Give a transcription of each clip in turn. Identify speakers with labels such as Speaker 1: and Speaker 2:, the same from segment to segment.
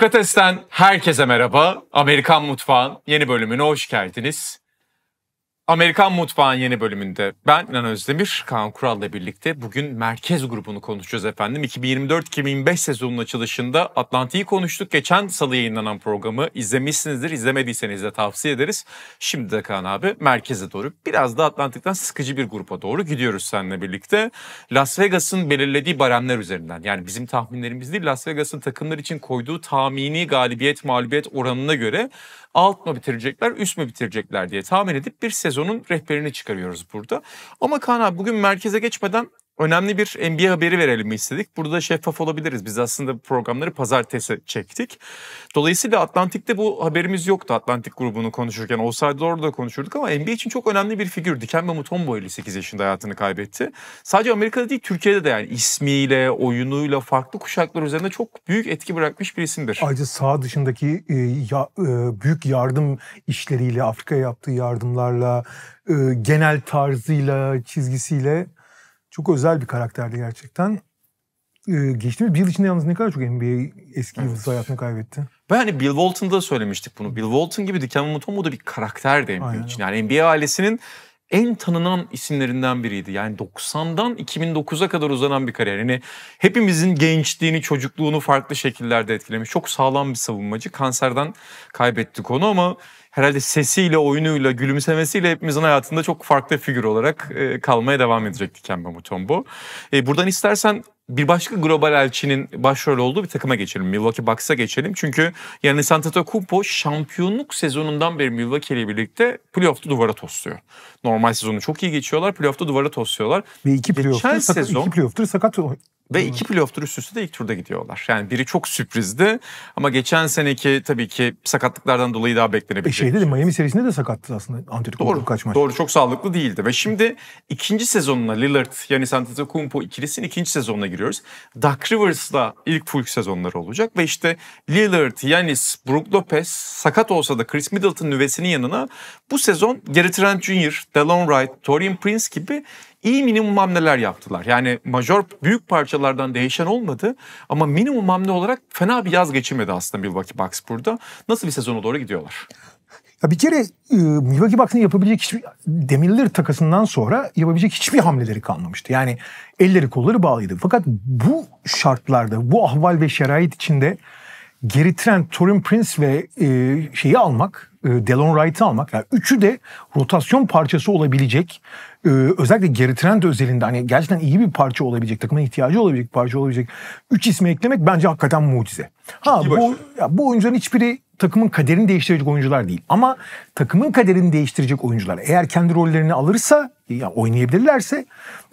Speaker 1: Sokrates'ten herkese merhaba. Amerikan mutfağının yeni bölümüne hoş geldiniz. Amerikan Mutfağın yeni bölümünde ben İnan Özdemir, Kaan Kural'la birlikte bugün Merkez grubunu konuşacağız efendim. 2024-2025 sezonun açılışında Atlantik'i konuştuk. Geçen salı yayınlanan programı izlemişsinizdir. İzlemediyseniz de tavsiye ederiz. Şimdi de Kaan abi merkeze doğru biraz da Atlantik'ten sıkıcı bir gruba doğru gidiyoruz seninle birlikte. Las Vegas'ın belirlediği baremler üzerinden yani bizim tahminlerimiz değil Las Vegas'ın takımlar için koyduğu tahmini galibiyet mağlubiyet oranına göre alt mı bitirecekler, üst mü bitirecekler diye tahmin edip bir sezonun rehberini çıkarıyoruz burada. Ama Kaan abi bugün merkeze geçmeden önemli bir NBA haberi verelim mi istedik. Burada şeffaf olabiliriz. Biz aslında programları pazartesi çektik. Dolayısıyla Atlantik'te bu haberimiz yoktu. Atlantik grubunu konuşurken olsaydı orada konuşurduk ama NBA için çok önemli bir figür. Diken Mutombo 58 yaşında hayatını kaybetti. Sadece Amerika'da değil Türkiye'de de yani ismiyle, oyunuyla, farklı kuşaklar üzerinde çok büyük etki bırakmış bir
Speaker 2: isimdir. Ayrıca sağ dışındaki e, ya, e, büyük yardım işleriyle, Afrika'ya yaptığı yardımlarla, e, genel tarzıyla, çizgisiyle çok özel bir karakterdi gerçekten. Ee, geçtiğimiz bir yıl içinde yalnız ne kadar çok NBA eski evet. yıldızı hayatını kaybetti.
Speaker 1: Ben hani Bill Walton'da söylemiştik bunu. Bill Walton gibi Dikembe Mutombo da bir karakterdi NBA Aynen. için. Yani NBA ailesinin en tanınan isimlerinden biriydi. Yani 90'dan 2009'a kadar uzanan bir kariyer. Yani hepimizin gençliğini, çocukluğunu farklı şekillerde etkilemiş. Çok sağlam bir savunmacı. Kanserden kaybettik onu ama herhalde sesiyle, oyunuyla, gülümsemesiyle hepimizin hayatında çok farklı figür olarak e, kalmaya devam edecekti Kemba Mutombo. E, buradan istersen bir başka global elçinin başrol olduğu bir takıma geçelim. Milwaukee Bucks'a geçelim. Çünkü yani Antetokounmpo şampiyonluk sezonundan beri Milwaukee ile birlikte playoff'ta duvara tosluyor. Normal sezonu çok iyi geçiyorlar. Playoff'ta duvara tosluyorlar.
Speaker 2: Ve iki playoff'tur, sakat, sezon, iki sakat
Speaker 1: ve iki playoff'tur üst üste de ilk turda gidiyorlar. Yani biri çok sürprizdi ama geçen seneki tabii ki sakatlıklardan dolayı daha beklenebilecek. E şey
Speaker 2: dedim Miami serisinde de sakattı aslında Antetokounmpo kaç maç.
Speaker 1: Doğru çok sağlıklı değildi. Ve şimdi ikinci sezonuna Lillard yani Antetokounmpo ikilisinin ikinci sezonuna giriyoruz. Duck Rivers'la ilk full sezonları olacak ve işte Lillard, Yanis, Brook Lopez sakat olsa da Chris Middleton nüvesinin yanına bu sezon Gary Trent Jr., Delon Wright, Torian Prince gibi iyi minimum hamleler yaptılar. Yani major büyük parçalardan değişen olmadı ama minimum hamle olarak fena bir yaz geçirmedi aslında Milwaukee Bucks burada. Nasıl bir sezona doğru gidiyorlar?
Speaker 2: Ya bir kere e, Milwaukee Bucks'ın yapabilecek hiçbir demirler takasından sonra yapabilecek hiçbir hamleleri kalmamıştı. Yani elleri kolları bağlıydı. Fakat bu şartlarda, bu ahval ve şerait içinde Geri Trent, Torin Prince ve e, şeyi almak e, Delon Wright'ı almak. Yani üçü de rotasyon parçası olabilecek. Ee, özellikle Gary Trent özelinde hani gerçekten iyi bir parça olabilecek. Takımın ihtiyacı olabilecek parça olabilecek. Üç ismi eklemek bence hakikaten mucize. Ha bu, başarı. ya, bu oyuncuların hiçbiri takımın kaderini değiştirecek oyuncular değil. Ama takımın kaderini değiştirecek oyuncular eğer kendi rollerini alırsa yani oynayabilirlerse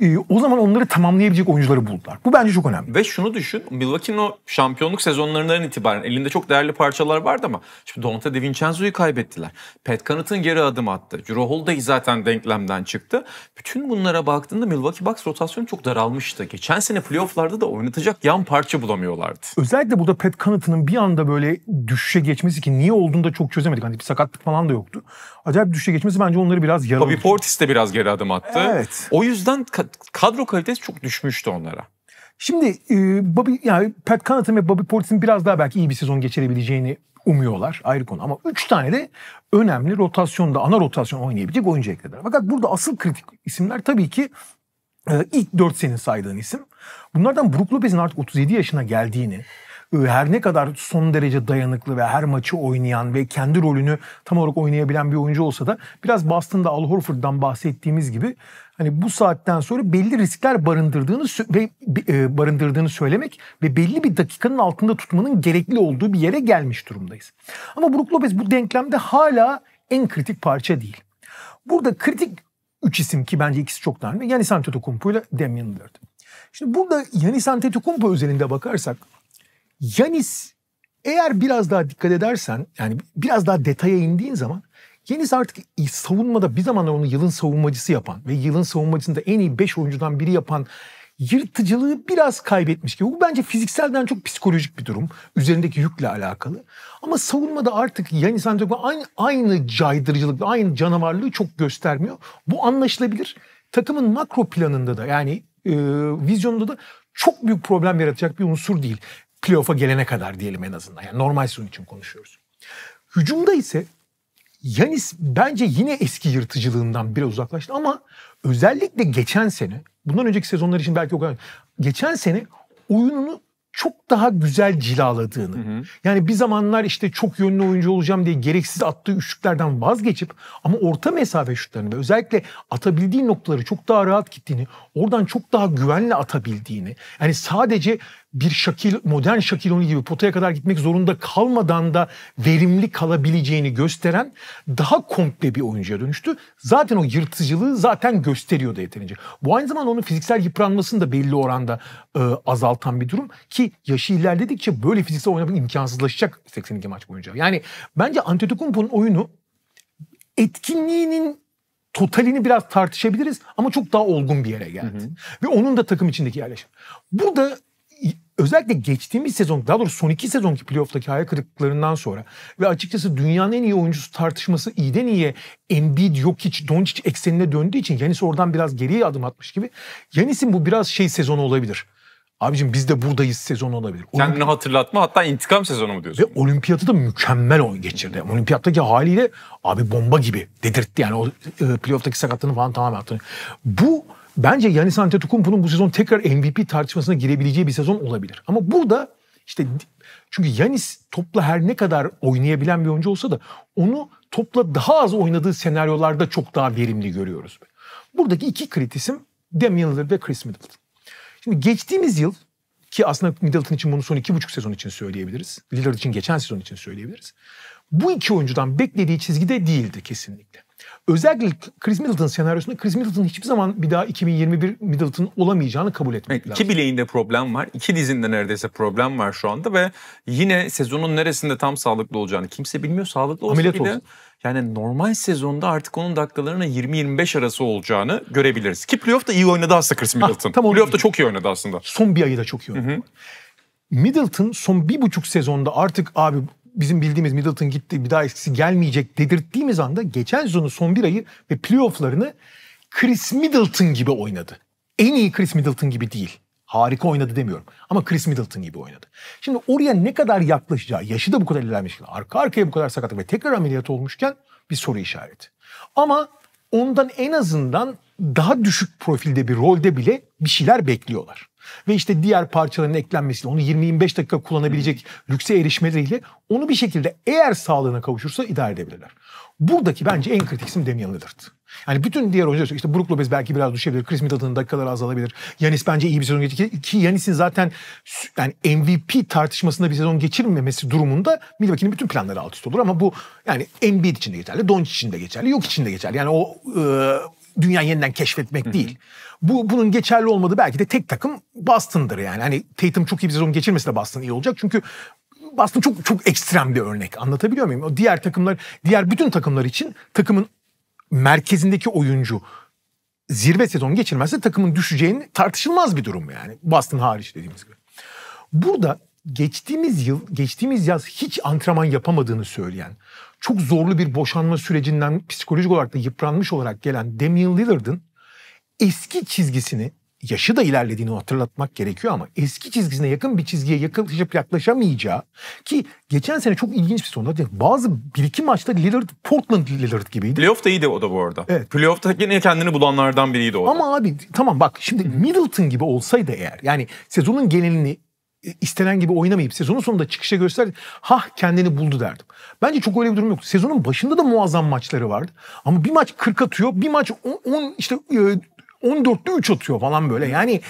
Speaker 2: e, o zaman onları tamamlayabilecek oyuncuları buldular. Bu bence çok önemli.
Speaker 1: Ve şunu düşün. Milwaukee'nin o şampiyonluk sezonlarından itibaren elinde çok değerli parçalar vardı ama şimdi Donta De Vincenzo'yu kaybettiler. Pat Connaught'ın geri adım attı. Jero Holiday zaten denklemden çıktı. Bütün bunlara baktığında Milwaukee Bucks rotasyonu çok daralmıştı. Geçen sene playofflarda da oynatacak yan parça bulamıyorlardı.
Speaker 2: Özellikle burada Pat Connaught'ın bir anda böyle düşüşe geçmesi ki niye olduğunu da çok çözemedik. Hani bir sakatlık falan da yoktu acayip düşe geçmesi bence onları biraz yaraladı.
Speaker 1: Tabii Portis de biraz geri adım attı. Evet.
Speaker 2: O yüzden kadro kalitesi çok düşmüştü onlara. Şimdi e, Bobby, yani Pat Connaughton ve Bobby Portis'in biraz daha belki iyi bir sezon geçirebileceğini umuyorlar ayrı konu. Ama üç tane de önemli rotasyonda, ana rotasyon oynayabilecek oyuncu eklediler. Fakat burada asıl kritik isimler tabii ki e, ilk dört senin saydığın isim. Bunlardan Brook Lopez'in artık 37 yaşına geldiğini, her ne kadar son derece dayanıklı ve her maçı oynayan ve kendi rolünü tam olarak oynayabilen bir oyuncu olsa da biraz Boston'da Al Horford'dan bahsettiğimiz gibi hani bu saatten sonra belli riskler barındırdığını ve e, barındırdığını söylemek ve belli bir dakikanın altında tutmanın gerekli olduğu bir yere gelmiş durumdayız. Ama Brook Lopez bu denklemde hala en kritik parça değil. Burada kritik üç isim ki bence ikisi çok önemli. Yanis Antetokounmpo ile Damian Lillard. Şimdi burada Yanis Antetokounmpo özelinde bakarsak Yanis eğer biraz daha dikkat edersen yani biraz daha detaya indiğin zaman Yanis artık savunmada bir zamanlar onu yılın savunmacısı yapan ve yılın savunmacısında en iyi 5 oyuncudan biri yapan yırtıcılığı biraz kaybetmiş gibi. Bu bence fizikselden çok psikolojik bir durum. Üzerindeki yükle alakalı. Ama savunmada artık Yanis Santiago aynı, aynı caydırıcılık, aynı canavarlığı çok göstermiyor. Bu anlaşılabilir. Takımın makro planında da yani e, vizyonunda da çok büyük problem yaratacak bir unsur değil playoff'a gelene kadar diyelim en azından. Yani normal sezon için konuşuyoruz. Hücumda ise Yanis bence yine eski yırtıcılığından biraz uzaklaştı ama özellikle geçen sene, bundan önceki sezonlar için belki o kadar geçen sene oyununu çok daha güzel cilaladığını. Hı hı. Yani bir zamanlar işte çok yönlü oyuncu olacağım diye gereksiz attığı üçlüklerden vazgeçip ama orta mesafe şutlarını ve özellikle atabildiği noktaları çok daha rahat gittiğini, oradan çok daha güvenle atabildiğini yani sadece bir şakil modern şakiloni gibi potaya kadar gitmek zorunda kalmadan da verimli kalabileceğini gösteren daha komple bir oyuncuya dönüştü. Zaten o yırtıcılığı zaten gösteriyordu yeterince. Bu aynı zamanda onun fiziksel yıpranmasını da belli oranda e, azaltan bir durum ki yaşı ilerledikçe böyle fiziksel oynamak imkansızlaşacak 82 maç boyunca. Yani bence Antetokounmpo'nun oyunu etkinliğinin totalini biraz tartışabiliriz ama çok daha olgun bir yere geldi. Hı hı. Ve onun da takım içindeki yerleşim. Burada özellikle geçtiğimiz sezon daha doğrusu son iki sezonki playoff'taki hayal kırıklıklarından sonra ve açıkçası dünyanın en iyi oyuncusu tartışması iyiden iyiye Embiid, Jokic, Doncic eksenine döndüğü için Yanis oradan biraz geriye adım atmış gibi. Yanis'in bu biraz şey sezonu olabilir. Abicim biz de buradayız sezonu olabilir. Kendini
Speaker 1: Olimpi... hatırlatma hatta intikam sezonu mu
Speaker 2: diyorsun? Ve olimpiyatı da mükemmel o geçirdi. Olimpiyattaki haliyle abi bomba gibi dedirtti. Yani o e, playoff'taki sakatlığını falan tamamen attı. Bu bence Yanis Antetokounmpo'nun bu sezon tekrar MVP tartışmasına girebileceği bir sezon olabilir. Ama burada işte çünkü Yanis topla her ne kadar oynayabilen bir oyuncu olsa da onu topla daha az oynadığı senaryolarda çok daha verimli görüyoruz. Buradaki iki kritisim Damian Lillard ve Chris Middleton. Şimdi geçtiğimiz yıl ki aslında Middleton için bunu son iki buçuk sezon için söyleyebiliriz. Lillard için geçen sezon için söyleyebiliriz. Bu iki oyuncudan beklediği çizgide değildi kesinlikle özellikle Chris Middleton senaryosunda Chris Middleton hiçbir zaman bir daha 2021 Middleton olamayacağını kabul etmek evet, lazım. İki
Speaker 1: bileğinde problem var. iki dizinde neredeyse problem var şu anda ve yine sezonun neresinde tam sağlıklı olacağını kimse bilmiyor. Sağlıklı olsa Ameliyat bile olsun. yani normal sezonda artık onun dakikalarına 20-25 arası olacağını görebiliriz. Ki playoff'ta iyi oynadı aslında Chris Middleton. Ha, tam playoff'ta
Speaker 2: çok iyi oynadı aslında. Son bir ayı da çok iyi oynadı. Hı-hı. Middleton son bir buçuk sezonda artık abi bizim bildiğimiz Middleton gitti bir daha eskisi gelmeyecek dedirttiğimiz anda geçen sezonun son bir ayı ve playofflarını Chris Middleton gibi oynadı. En iyi Chris Middleton gibi değil. Harika oynadı demiyorum. Ama Chris Middleton gibi oynadı. Şimdi oraya ne kadar yaklaşacağı, yaşı da bu kadar ilerlemişken, arka arkaya bu kadar sakatlık ve tekrar ameliyat olmuşken bir soru işareti. Ama ondan en azından daha düşük profilde bir rolde bile bir şeyler bekliyorlar ve işte diğer parçaların eklenmesiyle onu 20-25 dakika kullanabilecek lükse erişmeleriyle onu bir şekilde eğer sağlığına kavuşursa idare edebilirler. Buradaki bence en kritik isim Damian Lillard. Yani bütün diğer oyuncular işte Brook Lopez belki biraz düşebilir. Chris Middleton'ın dakikaları azalabilir. Yanis bence iyi bir sezon geçirecek ki Yanis'in zaten yani MVP tartışmasında bir sezon geçirmemesi durumunda Milwaukee'nin bütün planları alt üst olur ama bu yani Embiid için de geçerli, Doncic için de geçerli, yok için de geçerli. Yani o e, dünya yeniden keşfetmek Hı. değil. Bu bunun geçerli olmadığı belki de tek takım Boston'dır yani. Hani Tatum çok iyi bir sezon geçirmesi de Boston iyi olacak. Çünkü Boston çok çok ekstrem bir örnek. Anlatabiliyor muyum? O diğer takımlar, diğer bütün takımlar için takımın merkezindeki oyuncu zirve sezon geçirmezse takımın düşeceğini tartışılmaz bir durum yani. Boston hariç dediğimiz gibi. Burada geçtiğimiz yıl, geçtiğimiz yaz hiç antrenman yapamadığını söyleyen, çok zorlu bir boşanma sürecinden psikolojik olarak da yıpranmış olarak gelen Damian Lillard'ın eski çizgisini yaşı da ilerlediğini hatırlatmak gerekiyor ama eski çizgisine yakın bir çizgiye yaklaşıp yaklaşamayacağı ki geçen sene çok ilginç bir sorun. Bazı bir iki maçta Lillard, Portland Lillard gibiydi.
Speaker 1: Playoff'ta iyiydi o da bu arada. Evet. Playoff'ta yine kendini bulanlardan biriydi o da.
Speaker 2: Ama abi tamam bak şimdi Middleton gibi olsaydı eğer yani sezonun genelini e, istenen gibi oynamayıp sezonun sonunda çıkışa gösterdi ha kendini buldu derdim. Bence çok öyle bir durum yok. Sezonun başında da muazzam maçları vardı. Ama bir maç 40 atıyor, bir maç 10 işte e, 14'te 3 atıyor falan böyle. Yani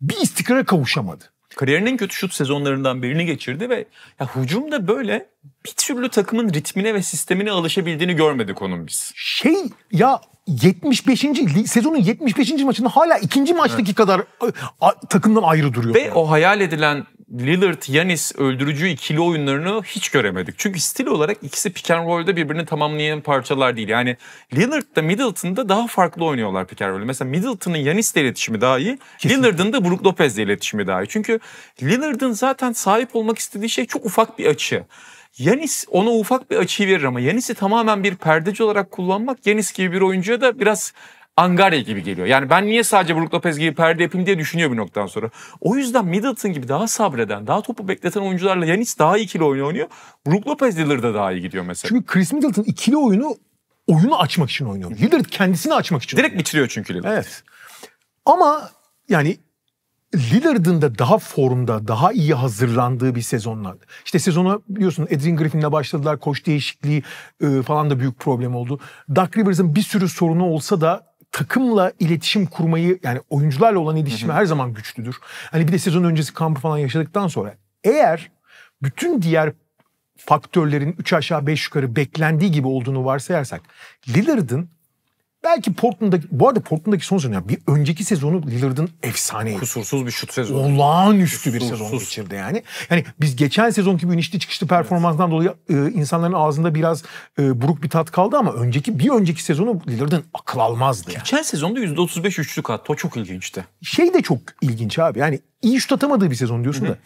Speaker 2: bir istikrara kavuşamadı.
Speaker 1: Kariyerinin kötü şut sezonlarından birini geçirdi ve ya hücumda böyle bir türlü takımın ritmine ve sistemine alışabildiğini görmedik onun biz.
Speaker 2: Şey ya 75. sezonun 75. maçında hala ikinci maçtaki evet. kadar a, ıı, a, takımdan ayrı duruyor. Ve
Speaker 1: o hayal edilen Lillard Yanis öldürücü ikili oyunlarını hiç göremedik. Çünkü stil olarak ikisi pick and roll'de birbirini tamamlayan parçalar değil. Yani Lillard'da Middleton'da daha farklı oynuyorlar pick and roll'ü. Mesela Middleton'ın Yanis'le iletişimi daha iyi. Lillard'ın da Brook ile iletişimi daha iyi. Çünkü Lillard'ın zaten sahip olmak istediği şey çok ufak bir açı. Yanis ona ufak bir açıyı verir ama Yanis'i tamamen bir perdeci olarak kullanmak Yanis gibi bir oyuncuya da biraz Angarya gibi geliyor. Yani ben niye sadece Brook Lopez gibi perde yapayım diye düşünüyor bir noktadan sonra. O yüzden Middleton gibi daha sabreden, daha topu bekleten oyuncularla Yanis daha ikili oyunu oynuyor. Brook Lopez Lillard'a daha iyi gidiyor mesela.
Speaker 2: Çünkü Chris Middleton ikili oyunu oyunu açmak için oynuyor. Lillard kendisini açmak için Direkt oynuyor. bitiriyor çünkü Lillard. Evet. Ama yani Lillard'ın da daha formda, daha iyi hazırlandığı bir sezonlardı. İşte sezona biliyorsun Adrian Griffin'le başladılar. Koç değişikliği e, falan da büyük problem oldu. Doug Rivers'ın bir sürü sorunu olsa da takımla iletişim kurmayı yani oyuncularla olan iletişimi her zaman güçlüdür. Hani bir de sezon öncesi kampı falan yaşadıktan sonra eğer bütün diğer faktörlerin 3 aşağı 5 yukarı beklendiği gibi olduğunu varsayarsak Lillard'ın Belki Portland'daki, bu arada Portland'daki son sezonu, yani bir önceki sezonu Lillard'ın efsaneydi. Kusursuz bir şut sezonu. Olağanüstü Kusursuz. bir sezon geçirdi yani. Yani biz geçen sezonki bir inişli çıkışlı performansdan dolayı e, insanların ağzında biraz e, buruk bir tat kaldı ama önceki bir önceki sezonu Lillard'ın
Speaker 1: akıl almazdı yani. Geçen sezonda %35 üçlük attı. O çok ilginçti.
Speaker 2: Şey de çok ilginç abi. Yani iyi şut atamadığı bir sezon diyorsun Hı-hı. da.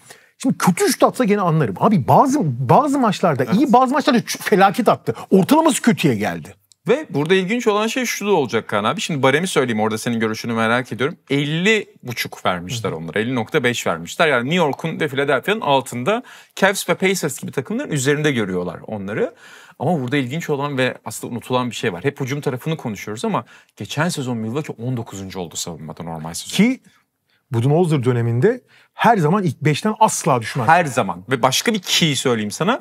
Speaker 2: Şimdi kötü şut atsa gene anlarım. Abi bazı bazı maçlarda evet. iyi bazı maçlarda felaket attı. Ortalaması kötüye geldi.
Speaker 1: Ve burada ilginç olan şey şu da olacak Kaan abi. Şimdi baremi söyleyeyim orada senin görüşünü merak ediyorum. 50.5 vermişler onlara. 50.5 vermişler. Yani New York'un ve Philadelphia'nın altında Cavs ve Pacers gibi takımların üzerinde görüyorlar onları. Ama burada ilginç olan ve aslında unutulan bir şey var. Hep hücum tarafını konuşuyoruz ama geçen sezon Milwaukee 19. oldu savunmada normal sezon. Ki Budenholzer döneminde her zaman ilk 5'ten asla düşmez. Her zaman ve başka bir key söyleyeyim sana.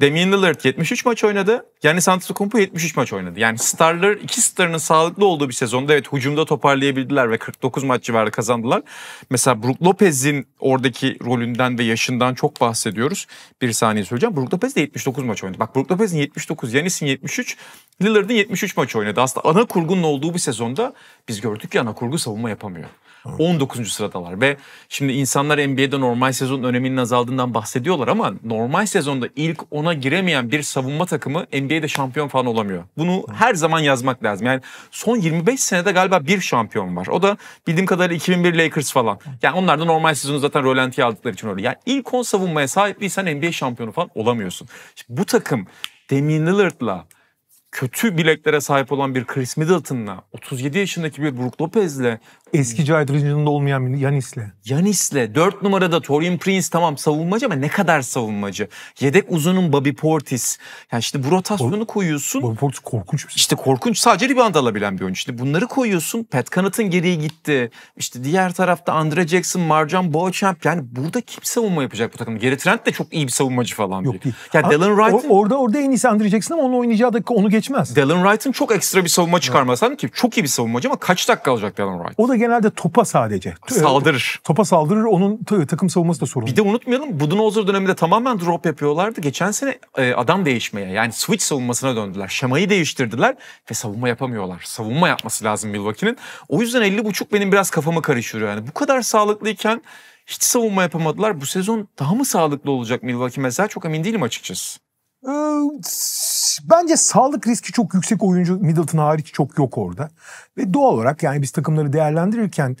Speaker 1: Damian Lillard 73 maç oynadı. Yani Antetokounmpo 73 maç oynadı. Yani starlar iki starının sağlıklı olduğu bir sezonda evet hücumda toparlayabildiler ve 49 maç civarı kazandılar. Mesela Brook Lopez'in oradaki rolünden ve yaşından çok bahsediyoruz. Bir saniye söyleyeceğim. Brook Lopez de 79 maç oynadı. Bak Brook Lopez'in 79, Yanis'in 73, Lillard'ın 73 maç oynadı. Aslında ana kurgunun olduğu bir sezonda biz gördük ki ana kurgu savunma yapamıyor. 19. sıradalar ve şimdi insanlar NBA'de normal sezonun öneminin azaldığından bahsediyorlar ama normal sezonda ilk 10'a giremeyen bir savunma takımı NBA'de şampiyon falan olamıyor. Bunu her zaman yazmak lazım. Yani son 25 senede galiba bir şampiyon var. O da bildiğim kadarıyla 2001 Lakers falan. Yani onlar da normal sezonu zaten rölantiye aldıkları için öyle. Yani ilk 10 savunmaya sahip NBA şampiyonu falan olamıyorsun. Şimdi bu takım Damian Lillard'la kötü bileklere sahip olan bir Chris Middleton'la 37 yaşındaki bir Brook Lopez'le Eskici hmm. ayrıcılığında olmayan bir Yanis'le. Yanis'le. Dört numarada Torian Prince tamam savunmacı ama ne kadar savunmacı. Yedek uzunun Bobby Portis. Yani işte bu rotasyonu Or koyuyorsun. Bobby Portis korkunç bir şey. İşte korkunç sadece rebound alabilen bir oyuncu. İşte bunları koyuyorsun. Pat Connaught'ın geriye gitti. İşte diğer tarafta Andre Jackson, Marjan Beauchamp. Yani burada kim savunma yapacak bu takım? Gary Trent de çok iyi bir savunmacı falan. Yok
Speaker 2: değil. Ya yani Dylan Wright? Or orada, orada en iyisi Andre Jackson ama onun oynayacağı dakika onu geçmez. Dylan Wright'ın çok ekstra bir
Speaker 1: savunma çıkarması evet. ki çok iyi bir savunmacı ama kaç dakika alacak Dylan Wright?
Speaker 2: O da genelde topa sadece. E,
Speaker 1: saldırır.
Speaker 2: Topa saldırır. Onun e, takım savunması da sorun. Bir de unutmayalım Budenholzer döneminde tamamen drop yapıyorlardı.
Speaker 1: Geçen sene e, adam değişmeye yani switch savunmasına döndüler. Şemayı değiştirdiler ve savunma yapamıyorlar. Savunma yapması lazım Milwaukee'nin. O yüzden 50.5 benim biraz kafama karıştırıyor. yani. Bu kadar sağlıklıyken hiç savunma yapamadılar. Bu sezon daha mı sağlıklı olacak Milwaukee mesela çok emin değilim açıkçası.
Speaker 2: Ee, Bence sağlık riski çok yüksek oyuncu Middleton hariç çok yok orada. Ve doğal olarak yani biz takımları değerlendirirken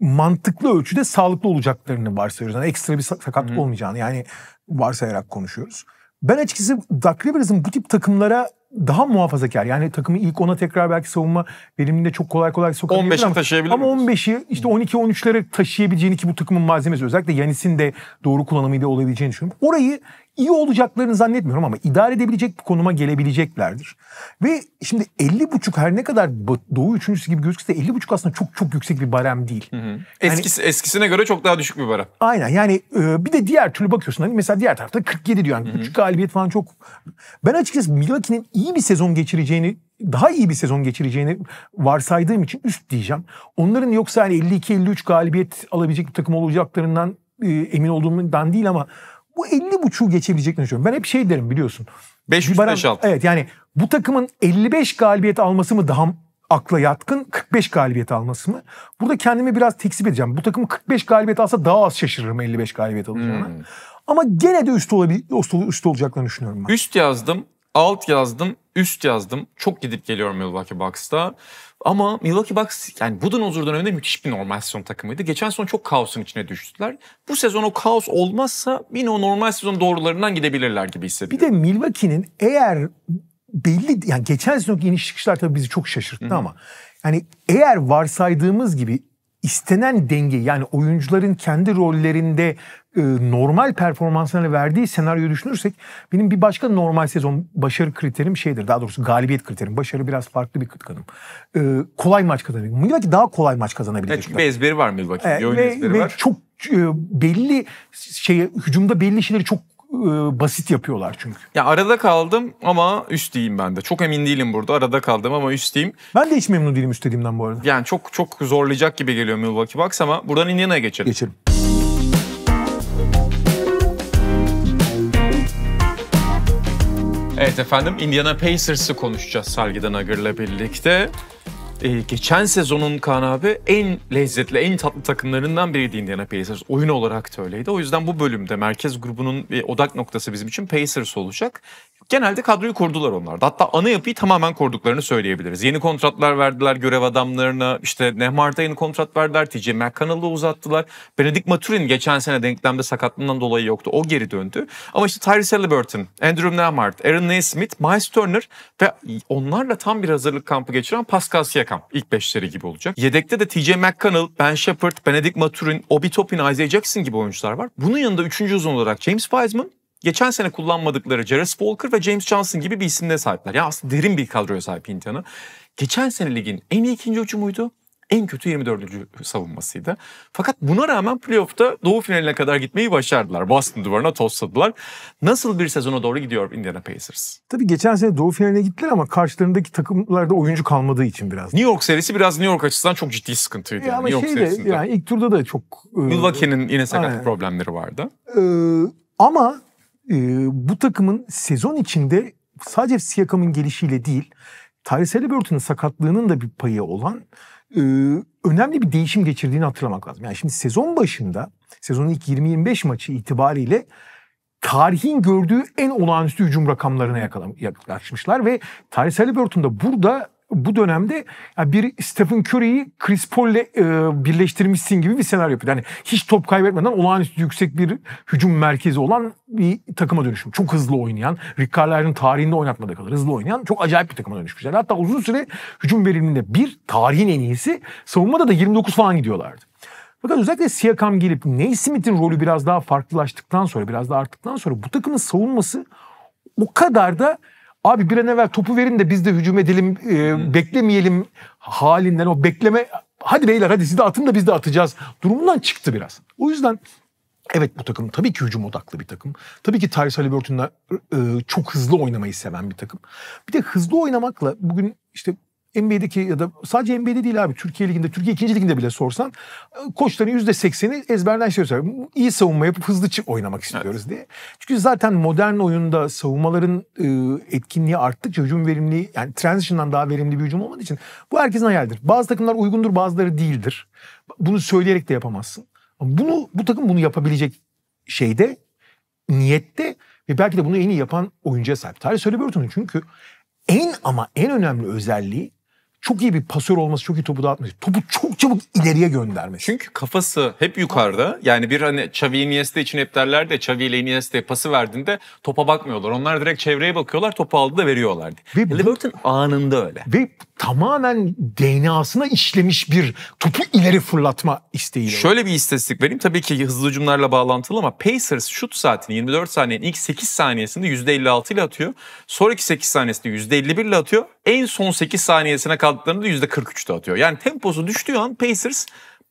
Speaker 2: mantıklı ölçüde sağlıklı olacaklarını varsayıyoruz. Yani ekstra bir sakatlık Hı-hı. olmayacağını yani varsayarak konuşuyoruz. Ben açıkçası Duck Rivers'ın bu tip takımlara daha muhafazakar. Yani takımı ilk ona tekrar belki savunma veriminde çok kolay kolay sokabilir. 15'i taşıyabilir Ama 15'i işte 12-13'lere taşıyabileceğini ki bu takımın malzemesi özellikle Yanis'in de doğru kullanımıyla olabileceğini düşünüyorum. Orayı iyi olacaklarını zannetmiyorum ama idare edebilecek bir konuma gelebileceklerdir. Ve şimdi 50 buçuk her ne kadar Doğu üçüncüsü gibi gözükse 50 buçuk aslında çok çok yüksek bir barem değil. Hı hı. Eskisi, yani,
Speaker 1: eskisine göre çok daha düşük bir barem.
Speaker 2: Aynen yani e, bir de diğer türlü bakıyorsun hani mesela diğer tarafta 47 diyor yani hı hı. küçük galibiyet falan çok. Ben açıkçası Milwaukee'nin iyi bir sezon geçireceğini daha iyi bir sezon geçireceğini varsaydığım için üst diyeceğim. Onların yoksa hani 52-53 galibiyet alabilecek bir takım olacaklarından e, emin olduğumdan değil ama bu 50 buçuğu geçebileceklerini düşünüyorum. Ben hep şey derim biliyorsun. 5 3 5 6. Evet yani bu takımın 55 galibiyet alması mı daha akla yatkın 45 galibiyet alması mı? Burada kendimi biraz tekzip edeceğim. Bu takım 45 galibiyet alsa daha az şaşırırım 55 galibiyet alacağına. Hmm. Ama gene de üst, olabil- üst olacaklarını düşünüyorum
Speaker 1: ben. Üst yazdım, alt yazdım, üst yazdım. Çok gidip geliyorum Milwaukee Bucks'ta. Ama Milwaukee Bucks yani Budenholzer döneminde müthiş bir normal sezon takımıydı. Geçen sezon çok kaosun içine düştüler. Bu sezon o kaos olmazsa yine o normal sezon doğrularından gidebilirler gibi hissediyorum.
Speaker 2: Bir de Milwaukee'nin eğer belli yani geçen sezonki yeni çıkışlar tabii bizi çok şaşırttı Hı-hı. ama yani eğer varsaydığımız gibi istenen denge yani oyuncuların kendi rollerinde e, normal performanslarını verdiği senaryoyu düşünürsek benim bir başka normal sezon başarı kriterim şeydir. Daha doğrusu galibiyet kriterim. Başarı biraz farklı bir kıtkanım. Ee, kolay maç kazanabilecek. Milwaukee daha kolay maç kazanabilecek. Evet, çünkü bir
Speaker 1: ezberi var Milwaukee'nin. Ee, oyun ve, ezberi ve var.
Speaker 2: Çok e, belli şey hücumda belli şeyleri çok e, basit yapıyorlar çünkü.
Speaker 1: Ya arada kaldım ama üsteyim ben de. Çok emin değilim burada. Arada kaldım ama üsteyim.
Speaker 2: Ben de hiç memnun değilim üstlediğimden bu arada.
Speaker 1: Yani çok çok zorlayacak gibi geliyor Milwaukee Bucks ama buradan Indiana'ya geçelim. Geçelim. Evet efendim Indiana Pacers'ı konuşacağız Sergi Nagır'la birlikte. Ee, geçen sezonun Kaan abi en lezzetli, en tatlı takımlarından biriydi Indiana Pacers. Oyun olarak da öyleydi. O yüzden bu bölümde merkez grubunun odak noktası bizim için Pacers olacak genelde kadroyu kurdular onlar. Hatta ana yapıyı tamamen kurduklarını söyleyebiliriz. Yeni kontratlar verdiler görev adamlarına. İşte Nehmar'da yeni kontrat verdiler. TJ McConnell'ı uzattılar. Benedict Maturin geçen sene denklemde sakatlığından dolayı yoktu. O geri döndü. Ama işte Tyrese Halliburton, Andrew Nehmart, Aaron Nesmith, Miles Turner ve onlarla tam bir hazırlık kampı geçiren Pascal Siakam ilk beşleri gibi olacak. Yedekte de TJ McConnell, Ben Shepard, Benedict Maturin, Obi Toppin, Isaiah Jackson gibi oyuncular var. Bunun yanında üçüncü uzun olarak James Wiseman geçen sene kullanmadıkları Jarvis Walker ve James Johnson gibi bir isimde sahipler. Yani aslında derin bir kadroya sahip Indiana. Geçen sene ligin en iyi ikinci ucu muydu? En kötü 24. savunmasıydı. Fakat buna rağmen playoff'ta doğu finaline kadar gitmeyi başardılar. Boston duvarına tosladılar. Nasıl bir sezona doğru gidiyor Indiana Pacers?
Speaker 2: Tabii geçen sene doğu finaline gittiler ama karşılarındaki takımlarda oyuncu kalmadığı için biraz.
Speaker 1: New York serisi biraz New York açısından çok ciddi sıkıntıydı. E yani ama New York şey serisinde. yani
Speaker 2: ilk turda da çok... Iı, Milwaukee'nin yine sakatlık
Speaker 1: problemleri vardı.
Speaker 2: Ee, ama e, bu takımın sezon içinde sadece Siakam'ın gelişiyle değil, Tyrese Halliburton'un sakatlığının da bir payı olan e, önemli bir değişim geçirdiğini hatırlamak lazım. Yani şimdi sezon başında, sezonun ilk 20-25 maçı itibariyle tarihin gördüğü en olağanüstü hücum rakamlarına yaklaşmışlar ve Tyrese Halliburton da burada bu dönemde bir Stephen Curry'yi Chris Paul'le e, birleştirmişsin gibi bir senaryo yapıyor. Yani hiç top kaybetmeden olağanüstü yüksek bir hücum merkezi olan bir takıma dönüşüm. Çok hızlı oynayan, Rick Carlisle'ın tarihinde oynatmadığı kadar hızlı oynayan çok acayip bir takıma dönüşmüşler. hatta uzun süre hücum veriminde bir tarihin en iyisi, savunmada da 29 falan gidiyorlardı. Fakat özellikle Siakam gelip Naismith'in rolü biraz daha farklılaştıktan sonra, biraz daha arttıktan sonra bu takımın savunması o kadar da Abi bir an evvel topu verin de biz de hücum edelim, e, beklemeyelim halinden o bekleme hadi beyler hadi siz de atın da biz de atacağız durumundan çıktı biraz. O yüzden Evet bu takım tabii ki hücum odaklı bir takım. Tabii ki Tyrese Halliburton'la e, çok hızlı oynamayı seven bir takım. Bir de hızlı oynamakla bugün işte NBA'deki ya da sadece NBA'de değil abi Türkiye Ligi'nde, Türkiye ikinci Ligi'nde bile sorsan koçların %80'i ezberden şey söyler. İyi savunma yapıp hızlı çık oynamak istiyoruz evet. diye. Çünkü zaten modern oyunda savunmaların e, etkinliği arttıkça hücum verimli, yani transition'dan daha verimli bir hücum olmadığı için bu herkesin hayaldir. Bazı takımlar uygundur bazıları değildir. Bunu söyleyerek de yapamazsın. Bunu bu takım bunu yapabilecek şeyde niyette ve belki de bunu en iyi yapan oyuncuya sahip. Tarih Söyle çünkü en ama en önemli özelliği çok iyi bir pasör olması, çok iyi topu dağıtması. Topu çok çabuk ileriye göndermesi. Çünkü
Speaker 1: kafası hep yukarıda. Yani bir hani Xavi Iniesta için hep derler de Xavi ile Iniesta'ya pası verdiğinde topa bakmıyorlar. Onlar direkt çevreye bakıyorlar, topu aldı da veriyorlardı. Ve bu, anında öyle.
Speaker 2: Ve tamamen DNA'sına işlemiş bir topu ileri fırlatma isteği. Şöyle bir
Speaker 1: istatistik vereyim. Tabii ki hızlı hücumlarla bağlantılı ama Pacers şut saatini 24 saniyenin ilk 8 saniyesinde %56 ile atıyor. Sonraki 8 saniyesinde %51 ile atıyor. En son 8 saniyesine kadar reboundlarını da yüzde %43'te atıyor. Yani temposu düştüğü an Pacers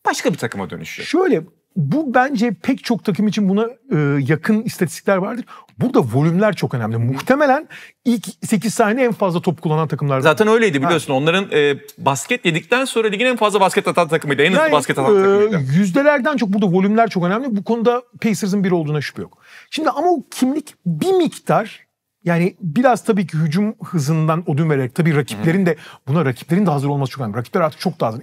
Speaker 1: başka bir takıma dönüşüyor.
Speaker 2: Şöyle bu bence pek çok takım için buna e, yakın istatistikler vardır. Burada volümler çok önemli. Muhtemelen ilk 8 saniye en fazla top kullanan takımlar.
Speaker 1: Zaten öyleydi biliyorsun. Ha. Onların e, basket yedikten sonra ligin en fazla basket atan takımıydı. En yani, hızlı basket atan e,
Speaker 2: takımıydı. Yüzdelerden çok burada volümler çok önemli. Bu konuda Pacers'ın biri olduğuna şüphe yok. Şimdi ama o kimlik bir miktar yani biraz tabii ki hücum hızından odun vererek tabii rakiplerin de buna rakiplerin de hazır olması çok önemli. Rakipler artık çok daha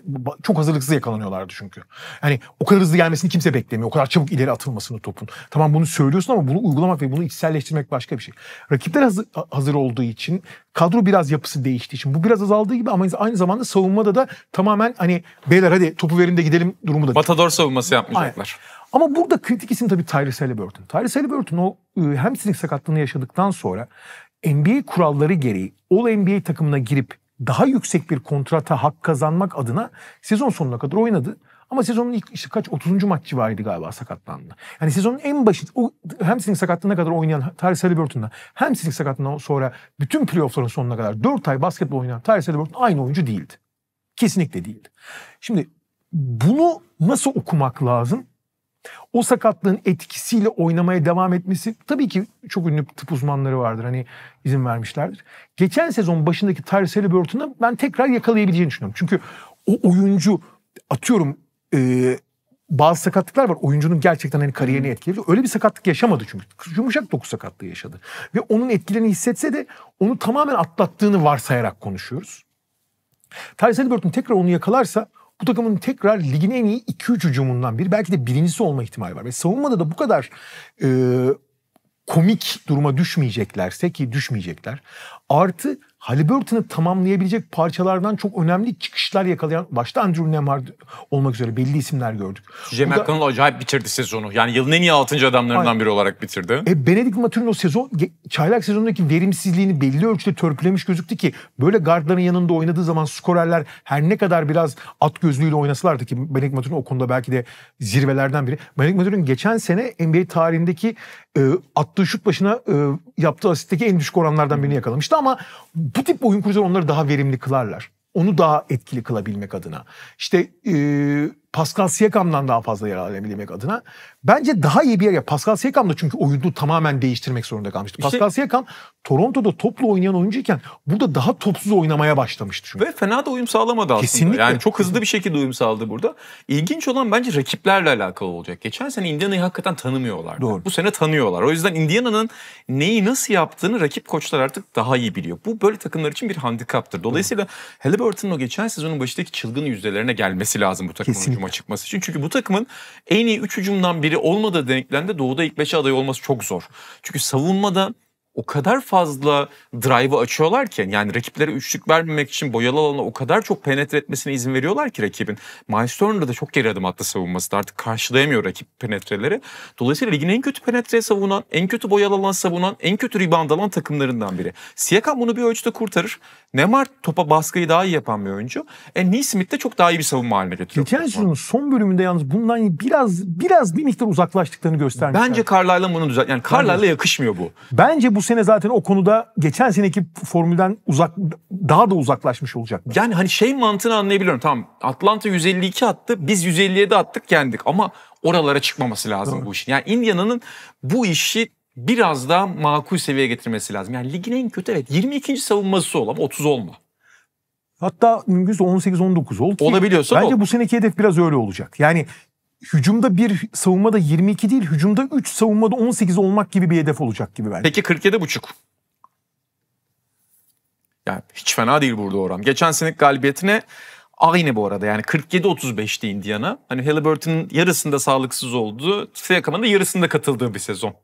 Speaker 2: çok hazırlıksız yakalanıyorlardı çünkü. Yani o kadar hızlı gelmesini kimse beklemiyor. O kadar çabuk ileri atılmasını topun. Tamam bunu söylüyorsun ama bunu uygulamak ve bunu içselleştirmek başka bir şey. Rakipler hazır, hazır olduğu için kadro biraz yapısı değiştiği için bu biraz azaldığı gibi ama aynı zamanda savunmada da tamamen hani beyler hadi topu verin de gidelim durumu da. Matador
Speaker 1: savunması yapmayacaklar.
Speaker 2: Aynen. Ama burada kritik isim tabii Tyrese Halliburton. Tyrese Halliburton o e, hamstring sakatlığını yaşadıktan sonra NBA kuralları gereği All NBA takımına girip daha yüksek bir kontrata hak kazanmak adına sezon sonuna kadar oynadı. Ama sezonun ilk işte kaç 30. maç civarıydı galiba sakatlandı. Yani sezonun en başı o hamstring sakatlığına kadar oynayan Tyrese Halliburton'la hamstring sakatlığından sonra bütün playoff'ların sonuna kadar 4 ay basketbol oynayan Tyrese Halliburton aynı oyuncu değildi. Kesinlikle değildi. Şimdi bunu nasıl okumak lazım? O sakatlığın etkisiyle oynamaya devam etmesi tabii ki çok ünlü tıp uzmanları vardır. Hani izin vermişlerdir. Geçen sezon başındaki Tyrese Halliburton'u ben tekrar yakalayabileceğini düşünüyorum. Çünkü o oyuncu atıyorum e, bazı sakatlıklar var. Oyuncunun gerçekten hani kariyerini etkiledi. Öyle bir sakatlık yaşamadı çünkü. Yumuşak doku sakatlığı yaşadı. Ve onun etkilerini hissetse de onu tamamen atlattığını varsayarak konuşuyoruz. Tyrese Halliburton tekrar onu yakalarsa bu takımın tekrar ligin en iyi 2-3 hücumundan biri belki de birincisi olma ihtimali var. Ve savunmada da bu kadar e, komik duruma düşmeyeceklerse ki düşmeyecekler. Artı Halliburton'ı tamamlayabilecek parçalardan çok önemli çıkışlar yakalayan başta Andrew Nemhard olmak üzere belli isimler gördük. CJ McConnell
Speaker 1: acayip bitirdi sezonu. Yani yılın en iyi 6. adamlarından Aynen. biri olarak bitirdi.
Speaker 2: E, Benedict Maturin o sezon çaylak sezonundaki verimsizliğini belli ölçüde törpülemiş gözüktü ki böyle gardların yanında oynadığı zaman skorerler her ne kadar biraz at gözlüğüyle oynasalardı ki Benedict Maturin o konuda belki de zirvelerden biri. Benedict Maturin geçen sene NBA tarihindeki e, attığı şut başına e, yaptığı asitteki en düşük oranlardan birini yakalamıştı ama bu tip oyun kurucular onları daha verimli kılarlar. Onu daha etkili kılabilmek adına. İşte e, Pascal Siakam'dan daha fazla yer yararlanabilmek adına. Bence daha iyi bir yer. Pascal Siakam da çünkü oyunu tamamen değiştirmek zorunda kalmıştı. İşte, Pascal Siakam Toronto'da toplu oynayan oyuncuyken burada daha topsuz oynamaya başlamıştı
Speaker 1: çünkü. Ve fena da uyum sağlamadı aslında. Kesinlikle. Yani çok hızlı bir şekilde uyum sağladı burada. İlginç olan bence rakiplerle alakalı olacak. Geçen sene Indiana'yı hakikaten tanımıyorlar. Doğru. Bu sene tanıyorlar. O yüzden Indiana'nın neyi nasıl yaptığını rakip koçlar artık daha iyi biliyor. Bu böyle takımlar için bir handikaptır. Dolayısıyla Halliburton'un o geçen sezonun başındaki çılgın yüzdelerine gelmesi lazım bu takımın. Kesinlikle hücuma çıkması için. Çünkü bu takımın en iyi üç hücumdan biri olmadığı denklemde Doğu'da ilk beşe aday olması çok zor. Çünkü savunmada o kadar fazla drive'ı açıyorlarken, yani rakiplere üçlük vermemek için boyalı alana o kadar çok penetre etmesine izin veriyorlar ki rakibin. Miles Turner da çok geri adım attı savunması da artık karşılayamıyor rakip penetreleri. Dolayısıyla ligin en kötü penetreye savunan, en kötü boyalı alan savunan, en kötü rebound alan takımlarından biri. Siakam bunu bir ölçüde kurtarır. Nemar topa baskıyı daha iyi yapan bir oyuncu. E Neesmith de çok daha iyi bir savunma haline getiriyor.
Speaker 2: Geçen sezonun son bölümünde yalnız bundan biraz biraz bir miktar uzaklaştıklarını göstermişler. Bence
Speaker 1: Carlisle'ın bunu düzelt... Yani Carlisle'a yakışmıyor bu.
Speaker 2: Bence bu sene zaten o konuda geçen seneki formülden uzak daha da uzaklaşmış olacak. Yani hani
Speaker 1: şey mantığını anlayabiliyorum. Tamam Atlanta 152 attı. Biz 157 attık yendik. Ama oralara çıkmaması lazım Doğru. bu işin. Yani Indiana'nın bu işi biraz daha makul seviyeye getirmesi lazım. Yani ligin en kötü evet 22. savunması ol ama 30 olma.
Speaker 2: Hatta mümkünse 18-19 ol. Ki Olabiliyorsa Bence ol. bu seneki hedef biraz öyle olacak. Yani hücumda bir savunmada 22 değil hücumda 3 savunmada 18 olmak gibi bir hedef olacak gibi bence.
Speaker 1: Peki 47.5? Yani hiç fena değil burada oran. Geçen seneki galibiyetine aynı bu arada. Yani 47-35'ti Indiana. Hani Halliburton'ın yarısında sağlıksız olduğu, Siyakam'ın da yarısında katıldığı bir sezon.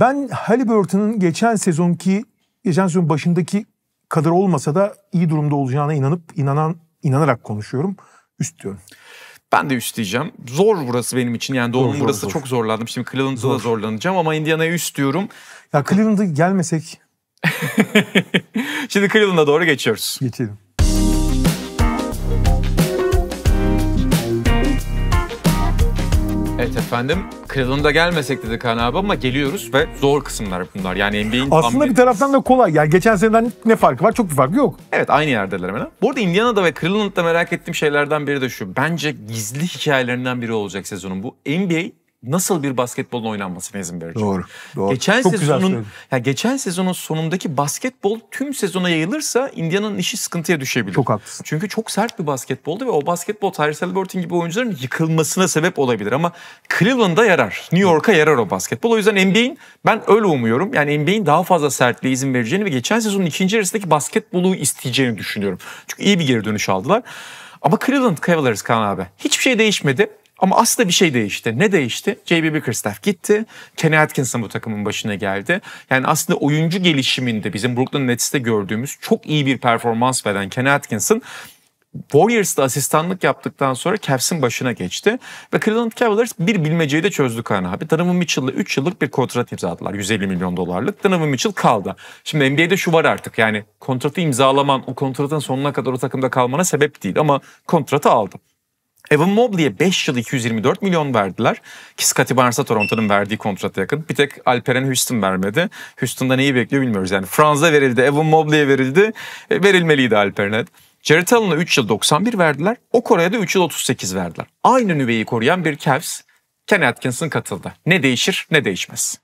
Speaker 2: Ben Halliburton'un geçen sezonki, geçen sezon başındaki kadar olmasa da iyi durumda olacağına inanıp inanan inanarak konuşuyorum.
Speaker 1: Üst diyorum. Ben de üst diyeceğim. Zor burası benim için. Yani doğum zor, burası zor. çok zorlandım. Şimdi Cleveland'da zor. da zorlanacağım ama Indiana'ya üst diyorum.
Speaker 2: Ya Cleveland'a gelmesek.
Speaker 1: Şimdi Cleveland'a doğru geçiyoruz. Geçelim. Evet efendim. Kralın'da gelmesek dedi Kaan abi ama geliyoruz ve zor kısımlar bunlar. Yani NBA'in Aslında bir
Speaker 2: taraftan da kolay. Yani geçen seneden ne farkı var? Çok bir farkı yok.
Speaker 1: Evet aynı yerdeler hemen.
Speaker 2: Bu arada Indiana'da
Speaker 1: ve Cleveland'da merak ettiğim şeylerden biri de şu. Bence gizli hikayelerinden biri olacak sezonun bu. NBA nasıl bir basketbolun oynanmasına izin verecek. Doğru. doğru. Geçen Çok sezonun ya geçen sezonun sonundaki basketbol tüm sezona yayılırsa Indiana'nın işi sıkıntıya düşebilir. Çok haklısın. Çünkü çok sert bir basketboldu ve o basketbol Tyrese Halliburton gibi oyuncuların yıkılmasına sebep olabilir ama Cleveland'da yarar. New York'a yarar o basketbol. O yüzden NBA'in ben öyle umuyorum. Yani NBA'in daha fazla sertliğe izin vereceğini ve geçen sezonun ikinci yarısındaki basketbolu isteyeceğini düşünüyorum. Çünkü iyi bir geri dönüş aldılar. Ama Cleveland Cavaliers Kaan abi. Hiçbir şey değişmedi. Ama aslında bir şey değişti. Ne değişti? J.B. Bickerstaff gitti. Kenny Atkinson bu takımın başına geldi. Yani aslında oyuncu gelişiminde bizim Brooklyn Nets'te gördüğümüz çok iyi bir performans veren Kenny Atkinson Warriors'ta asistanlık yaptıktan sonra Cavs'in başına geçti. Ve Cleveland Cavaliers bir bilmeceyi de çözdü Kaan abi. Donovan Mitchell'la 3 yıllık bir kontrat imzaladılar. 150 milyon dolarlık. Donovan Mitchell kaldı. Şimdi NBA'de şu var artık yani kontratı imzalaman o kontratın sonuna kadar o takımda kalmana sebep değil ama kontratı aldım. Evan Mobley'e 5 yıl 224 milyon verdiler. Ki Scottie Barnes'a Toronto'nun verdiği kontrata yakın. Bir tek Alperen Houston vermedi. Houston'da neyi bekliyor bilmiyoruz. Yani Franz'a verildi, Evan Mobley'e verildi. E, verilmeliydi Alperen'e. Jared Allen'a 3 yıl 91 verdiler. O Kore'ye de 3 yıl 38 verdiler. Aynı nüveyi koruyan bir Cavs Kenny Atkinson katıldı. Ne değişir ne değişmez.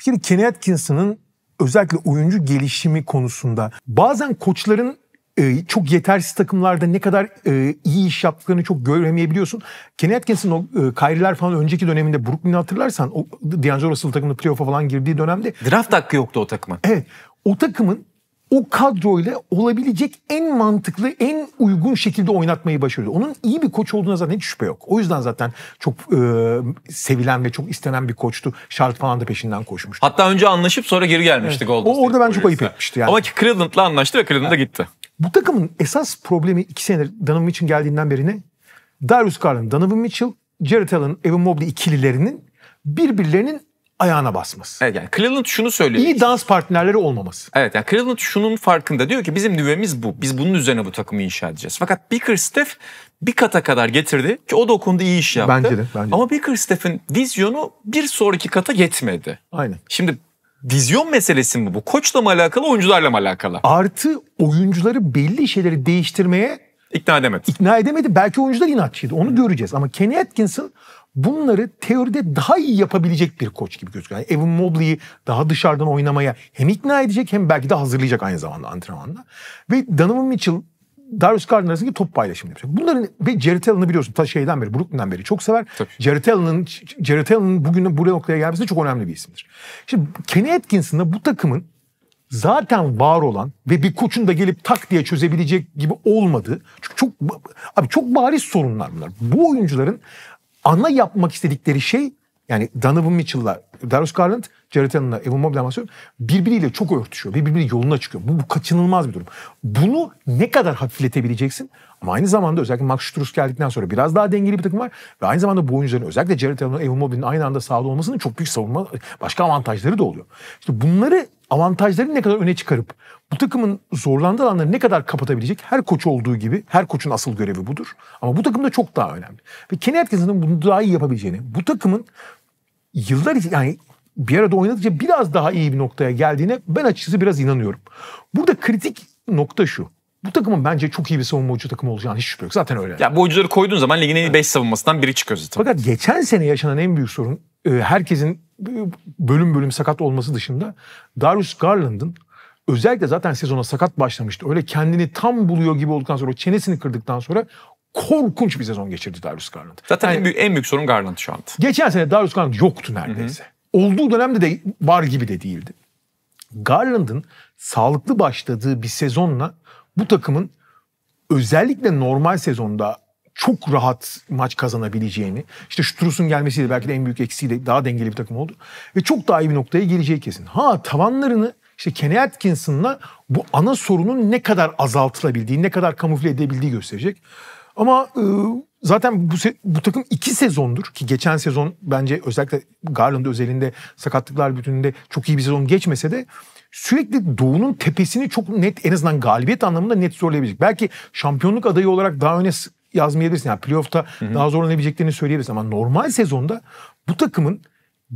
Speaker 2: Bir kere Kenny Atkinson'ın özellikle oyuncu gelişimi konusunda bazen koçların ee, çok yetersiz takımlarda ne kadar e, iyi iş yaptıklarını çok göremeyebiliyorsun. Kenny Atkinson o e, Kyrie'ler falan önceki döneminde Brooklyn'i hatırlarsan o D'Angelo Russell takımında playoff'a falan girdiği dönemde. Draft hakkı yoktu o takımın. Evet. O takımın o kadroyla olabilecek en mantıklı, en uygun şekilde oynatmayı başarıyor. Onun iyi bir koç olduğuna zaten hiç şüphe yok. O yüzden zaten çok e, sevilen ve çok istenen bir koçtu. Charlotte falan da peşinden koşmuştu.
Speaker 1: Hatta önce anlaşıp sonra geri gelmişti evet. Golden O orada ben çok ayıp etmişti yani. Ama Cleveland'la anlaştı ve Cleveland'a evet. gitti.
Speaker 2: Bu takımın esas problemi iki senedir Donovan Mitchell geldiğinden beri ne? Darius Garland, Donovan Mitchell, Jared Allen, Evan Mobley ikililerinin birbirlerinin ayağına basması.
Speaker 1: Evet yani Cleveland şunu söylüyor. İyi dans
Speaker 2: partnerleri olmaması.
Speaker 1: Evet yani Cleveland şunun farkında. Diyor ki bizim düvemiz bu. Biz bunun üzerine bu takımı inşa edeceğiz. Fakat Bickerstaff bir kata kadar getirdi ki o da o konuda iyi iş yaptı. Bence de. Bence de. Ama Bickerstaff'in vizyonu bir sonraki kata yetmedi. Aynen. Şimdi vizyon meselesi mi bu? Koçla mı alakalı, oyuncularla mı alakalı?
Speaker 2: Artı oyuncuları belli şeyleri değiştirmeye ikna edemedi. İkna edemedi. Belki oyuncular inatçıydı. Onu hmm. göreceğiz. Ama Kenny Atkinson bunları teoride daha iyi yapabilecek bir koç gibi gözüküyor. Yani Evan Mobley'i daha dışarıdan oynamaya hem ikna edecek hem belki de hazırlayacak aynı zamanda antrenmanda. Ve Donovan Mitchell Darius Garland ki top paylaşımı yapacak. Bunların bir Jared Allen'ı biliyorsun ta şeyden beri Brooklyn'den beri çok sever. Tabii. Jared Allen'ın Jared Allen'ın bugün buraya noktaya gelmesi çok önemli bir isimdir. Şimdi Kenny Atkinson bu takımın zaten var olan ve bir koçun da gelip tak diye çözebilecek gibi olmadığı çünkü çok abi çok bariz sorunlar bunlar. Bu oyuncuların ana yapmak istedikleri şey yani Donovan Mitchell'la Darius Garland, Jared Allen'la Evan Mobley'la bahsediyorum. Birbiriyle çok örtüşüyor. birbiriyle yoluna çıkıyor. Bu, bu kaçınılmaz bir durum. Bunu ne kadar hafifletebileceksin? Ama aynı zamanda özellikle Max Struz geldikten sonra biraz daha dengeli bir takım var. Ve aynı zamanda bu oyuncuların özellikle Jared Allen'ın Evan Mobley'nin aynı anda sağlı olmasının çok büyük savunma, başka avantajları da oluyor. İşte bunları avantajları ne kadar öne çıkarıp bu takımın zorlandığı alanları ne kadar kapatabilecek her koç olduğu gibi her koçun asıl görevi budur. Ama bu takımda çok daha önemli. Ve Kenny Atkinson'ın bunu daha iyi yapabileceğini, bu takımın yıllar yani bir arada oynadıkça biraz daha iyi bir noktaya geldiğine ben açıkçası biraz inanıyorum. Burada kritik nokta şu. Bu takımın bence çok iyi bir savunma ucu takımı olacağını hiç şüphe yok. Zaten öyle.
Speaker 1: Ya bu oyuncuları koyduğun zaman ligin en iyi 5 savunmasından biri çıkıyor zaten.
Speaker 2: Fakat geçen sene yaşanan en büyük sorun e, herkesin bölüm bölüm sakat olması dışında Darius Garland'ın özellikle zaten sezona sakat başlamıştı. Öyle kendini tam buluyor gibi olduktan sonra çenesini kırdıktan sonra korkunç bir sezon geçirdi Darius Garland.
Speaker 1: Zaten yani, en, büyük, en büyük sorun Garland şu anda.
Speaker 2: Geçen sene Darius Garland yoktu neredeyse. Hı-hı. Olduğu dönemde de var gibi de değildi. Garland'ın sağlıklı başladığı bir sezonla bu takımın özellikle normal sezonda çok rahat maç kazanabileceğini, işte Strus'un gelmesiyle belki de en büyük de daha dengeli bir takım oldu. Ve çok daha iyi bir noktaya geleceği kesin. Ha tavanlarını işte Kenny Atkinson'la bu ana sorunun ne kadar azaltılabildiği, ne kadar kamufle edebildiği gösterecek. Ama e, zaten bu, bu takım iki sezondur ki geçen sezon bence özellikle Garland özelinde sakatlıklar bütününde çok iyi bir sezon geçmese de sürekli Doğu'nun tepesini çok net en azından galibiyet anlamında net zorlayabilecek. Belki şampiyonluk adayı olarak daha öne yazmayabilirsin. Yani playoff'ta hı hı. daha zorlanabileceklerini söyleyebilirsin. Ama normal sezonda bu takımın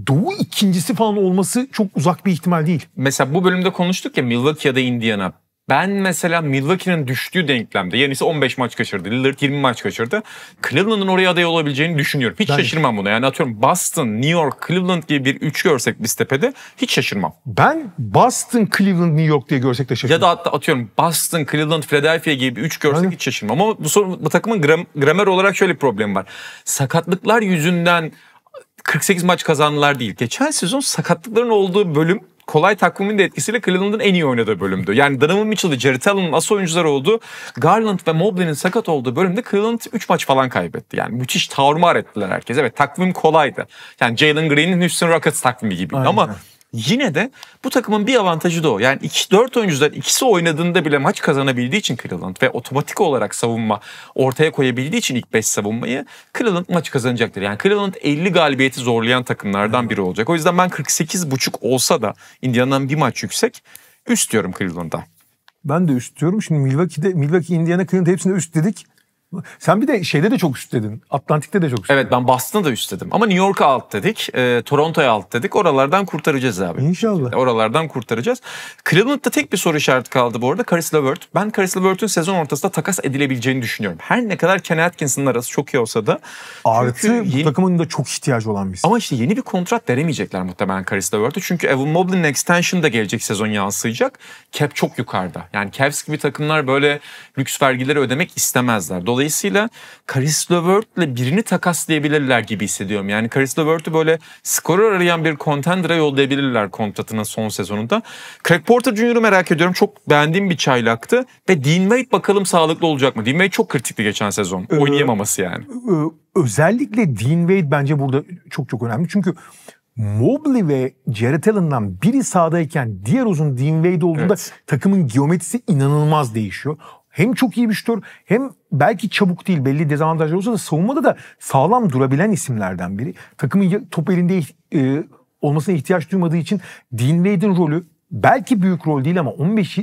Speaker 2: Doğu ikincisi falan olması çok uzak bir ihtimal değil. Mesela
Speaker 1: bu bölümde konuştuk ya Milwaukee ya da Indiana. Ben mesela Milwaukee'nin düştüğü denklemde yani ise 15 maç kaçırdı. Lillard 20 maç kaçırdı. Cleveland'ın oraya aday olabileceğini düşünüyorum. Hiç ben... şaşırmam buna. Yani atıyorum Boston, New York, Cleveland gibi bir üç görsek biz hiç şaşırmam. Ben Boston, Cleveland, New York diye görsek de şaşırmam. Ya da hatta atıyorum Boston, Cleveland, Philadelphia gibi bir üç görsek yani... hiç şaşırmam. Ama bu, sorun, bu takımın gram, gramer olarak şöyle bir problemi var. Sakatlıklar yüzünden 48 maç kazandılar değil. Geçen sezon sakatlıkların olduğu bölüm kolay takvimin de etkisiyle Cleveland'ın en iyi oynadığı bölümdü. Yani Donovan Mitchell ve Jared Allen'ın asıl oyuncular olduğu Garland ve Mobley'nin sakat olduğu bölümde Cleveland 3 maç falan kaybetti. Yani müthiş tarumar ettiler herkes. Evet takvim kolaydı. Yani Jalen Green'in Houston Rockets takvimi gibi ama yine de bu takımın bir avantajı da o. Yani dört oyuncudan ikisi oynadığında bile maç kazanabildiği için Cleveland ve otomatik olarak savunma ortaya koyabildiği için ilk beş savunmayı Cleveland maç kazanacaktır. Yani Cleveland 50 galibiyeti zorlayan takımlardan biri olacak. O yüzden ben 48.5 olsa da Indiana'dan bir maç yüksek üst diyorum Cleveland'a.
Speaker 2: Ben de üst diyorum. Şimdi Milwaukee'de, Milwaukee, Indiana, Cleveland hepsinde üst dedik. Sen bir de şeyde de çok üstledin. Atlantik'te de çok üstledin.
Speaker 1: Evet ben da üstledim. Ama New York'a alt dedik. E, Toronto'ya alt dedik. Oralardan kurtaracağız abi. İnşallah. Oralardan kurtaracağız. Cleveland'da tek bir soru işareti kaldı bu arada. Caris LeVert. Ben Caris LeVert'ün sezon ortasında takas edilebileceğini düşünüyorum. Her ne kadar Kenny Atkinson'ın arası çok iyi olsa da. Artı bu takımın da çok ihtiyacı olan bir Ama işte yeni bir kontrat veremeyecekler muhtemelen Caris LeVert'e. Çünkü Evan Mobley'nin extension da gelecek sezon yansıyacak. Cap çok yukarıda. Yani Cavs gibi takımlar böyle lüks vergileri ödemek istemezler. Dolayısıyla Dolayısıyla Karis Levert'le birini takaslayabilirler gibi hissediyorum. Yani Karis Levert'ü böyle skorer arayan bir contender'a yollayabilirler kontratının son sezonunda. Craig Porter Jr.'ı merak ediyorum. Çok beğendiğim bir çaylaktı. Ve Dean Wade bakalım sağlıklı olacak mı? Dean Wade çok kritikti geçen sezon. Ee, Oynayamaması yani.
Speaker 2: E, özellikle Dean Wade bence burada çok çok önemli. Çünkü Mobley ve Jared Allen'dan biri sağdayken diğer uzun Dean Wade olduğunda evet. takımın geometrisi inanılmaz değişiyor hem çok iyi bir şutör hem belki çabuk değil belli dezavantajları olsa da savunmada da sağlam durabilen isimlerden biri. Takımın top elinde e, olmasına ihtiyaç duymadığı için Dean Wade'in rolü belki büyük rol değil ama 15 e,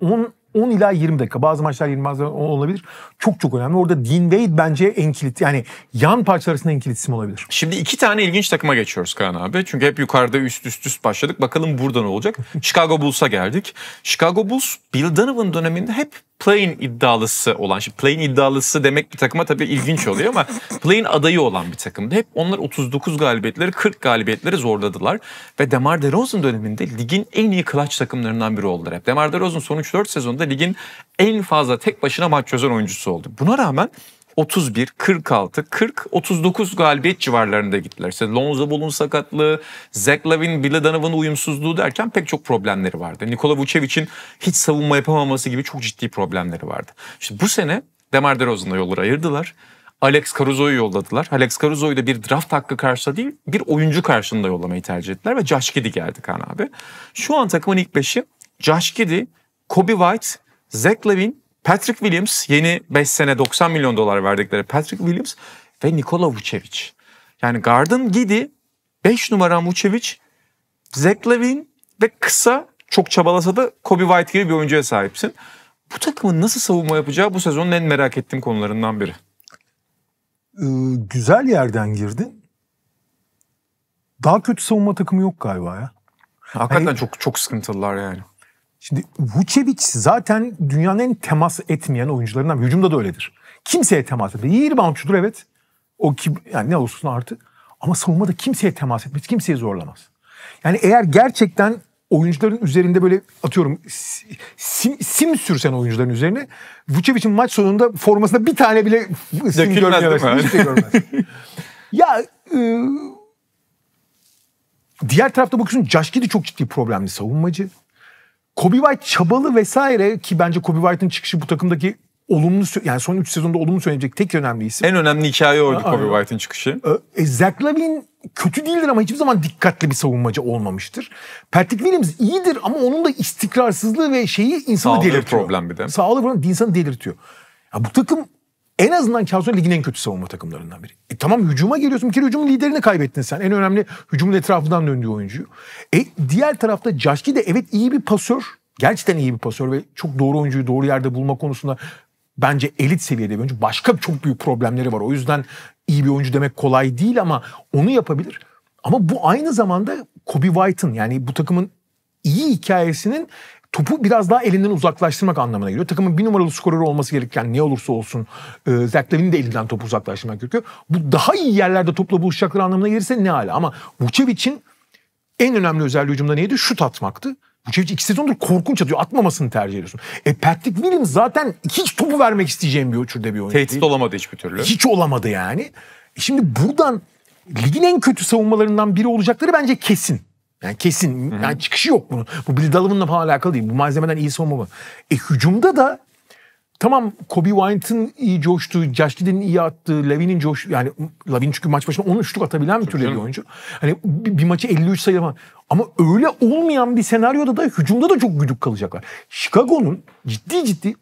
Speaker 2: 10 10 ila 20 dakika. Bazı maçlar 20 bazen olabilir. Çok çok önemli. Orada Dean Wade bence en kilit yani yan parçalar arasında en kilit isim olabilir. Şimdi iki
Speaker 1: tane ilginç takıma geçiyoruz Kaan abi. Çünkü hep yukarıda üst üst üst başladık. Bakalım burada ne olacak? Chicago Bulls'a geldik. Chicago Bulls Bill Donovan döneminde hep play-in iddialısı olan, şimdi play-in iddialısı demek bir takıma tabii ilginç oluyor ama play-in adayı olan bir takımdı. Hep onlar 39 galibiyetleri, 40 galibiyetleri zorladılar. Ve DeMar DeRozan döneminde ligin en iyi clutch takımlarından biri oldular hep. DeMar DeRozan son 3-4 sezonda ligin en fazla tek başına maç çözen oyuncusu oldu. Buna rağmen 31, 46, 40, 39 galibiyet civarlarında gittiler. İşte Lonzo Ball'un sakatlığı, Zach Lavin, Billy Donovan'ın uyumsuzluğu derken pek çok problemleri vardı. Nikola Vucevic'in hiç savunma yapamaması gibi çok ciddi problemleri vardı. İşte bu sene Demar DeRozan'la yolları ayırdılar. Alex Caruso'yu yolladılar. Alex Caruso'yu da bir draft hakkı karşısında değil, bir oyuncu karşılığında yollamayı tercih ettiler ve Josh Giddy geldi Kaan abi. Şu an takımın ilk beşi Josh Giddy, Kobe White, Zach Lavin, Patrick Williams yeni 5 sene 90 milyon dolar verdikleri Patrick Williams ve Nikola Vucevic. Yani Garden Gidi 5 numara Vucevic, Zach Levine ve kısa çok çabalasa da Kobe White gibi bir oyuncuya sahipsin. Bu takımın nasıl savunma yapacağı bu sezonun en merak ettiğim konularından biri.
Speaker 2: Ee, güzel yerden girdin. Daha kötü savunma takımı yok galiba ya.
Speaker 1: Hakikaten yani, çok çok sıkıntılılar
Speaker 2: yani. Şimdi Vucevic zaten dünyanın en temas etmeyen oyuncularından hücumda da öyledir. Kimseye temas etmez. İyi rebound evet. O kim, yani ne olsun artı. Ama savunmada kimseye temas etmez. Kimseyi zorlamaz. Yani eğer gerçekten oyuncuların üzerinde böyle atıyorum sim, sim sürsen oyuncuların üzerine Vucevic'in maç sonunda formasında bir tane bile sim şey görmez. Değil Hiç de görmez. ya e, diğer tarafta bakıyorsun Caşkidi çok ciddi problemli savunmacı. Kobe White çabalı vesaire ki bence Kobe White'ın çıkışı bu takımdaki olumlu yani son 3 sezonda olumlu söyleyecek tek önemli isim.
Speaker 1: En önemli hikaye oydu Kobe White'ın çıkışı.
Speaker 2: E, Zach Lavin kötü değildir ama hiçbir zaman dikkatli bir savunmacı olmamıştır. Patrick Williams iyidir ama onun da istikrarsızlığı ve şeyi insanı Sağlığı delirtiyor. problem bir de. Sağlığı problem insanı delirtiyor. Ya bu takım en azından Kazon liginin en kötü savunma takımlarından biri. E tamam hücuma geliyorsun. Bir kere hücumun liderini kaybettin sen. En önemli hücumun etrafından döndüğü oyuncuyu. E diğer tarafta Caşki de evet iyi bir pasör. Gerçekten iyi bir pasör ve çok doğru oyuncuyu doğru yerde bulma konusunda bence elit seviyede bir oyuncu. Başka çok büyük problemleri var. O yüzden iyi bir oyuncu demek kolay değil ama onu yapabilir. Ama bu aynı zamanda Kobe White'ın yani bu takımın iyi hikayesinin topu biraz daha elinden uzaklaştırmak anlamına geliyor. Takımın bir numaralı skoreri olması gereken ne olursa olsun e, Zerklevin'in de elinden topu uzaklaştırmak gerekiyor. Bu daha iyi yerlerde topla buluşacakları anlamına gelirse ne hala. Ama Vucevic'in en önemli özelliği hücumda neydi? Şut atmaktı. Vucevic iki sezondur korkunç atıyor. Atmamasını tercih ediyorsun. E Patrick Williams zaten hiç topu vermek isteyeceğim bir türde bir oyuncu Tehdit değil.
Speaker 1: olamadı hiçbir türlü. Hiç
Speaker 2: olamadı yani. E şimdi buradan ligin en kötü savunmalarından biri olacakları bence kesin. Yani kesin. Hı-hı. Yani çıkışı yok bunun. Bu Bill Donovan'la falan alakalı değil. Bu malzemeden iyi olma bu. E hücumda da tamam Kobe Bryant'ın iyi coştuğu, Josh Giddey'nin iyi attığı, Lavin'in coş yani Lavin çünkü maç başına 10 şutluk atabilen bir türde bir oyuncu. Hani bir, bir maçı 53 sayı falan. Ama öyle olmayan bir senaryoda da hücumda da çok güdük kalacaklar. Chicago'nun ciddi ciddi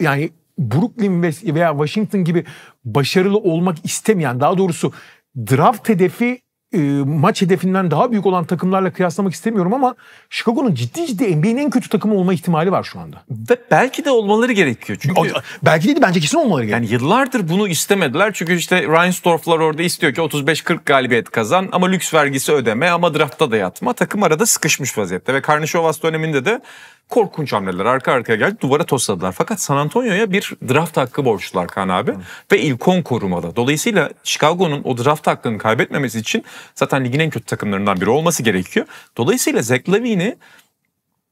Speaker 2: yani Brooklyn veya Washington gibi başarılı olmak istemeyen daha doğrusu draft hedefi e, maç hedefinden daha büyük olan takımlarla kıyaslamak istemiyorum ama Chicago'nun ciddi ciddi NBA'nin en kötü takımı olma ihtimali var şu anda. Ve belki de olmaları gerekiyor. Çünkü belki de bence kesin olmaları gerekiyor.
Speaker 1: Yani yıllardır bunu istemediler. Çünkü işte Reinsdorf'lar orada istiyor ki 35-40 galibiyet kazan ama lüks vergisi ödeme ama draftta da yatma. Takım arada sıkışmış vaziyette ve Karnışovas döneminde de korkunç hamleler arka arkaya geldi. Duvara tosladılar. Fakat San Antonio'ya bir draft hakkı borçlular Kaan abi. Hı. Ve ilkon korumada. Dolayısıyla Chicago'nun o draft hakkını kaybetmemesi için zaten ligin en kötü takımlarından biri olması gerekiyor. Dolayısıyla Zach Levine'i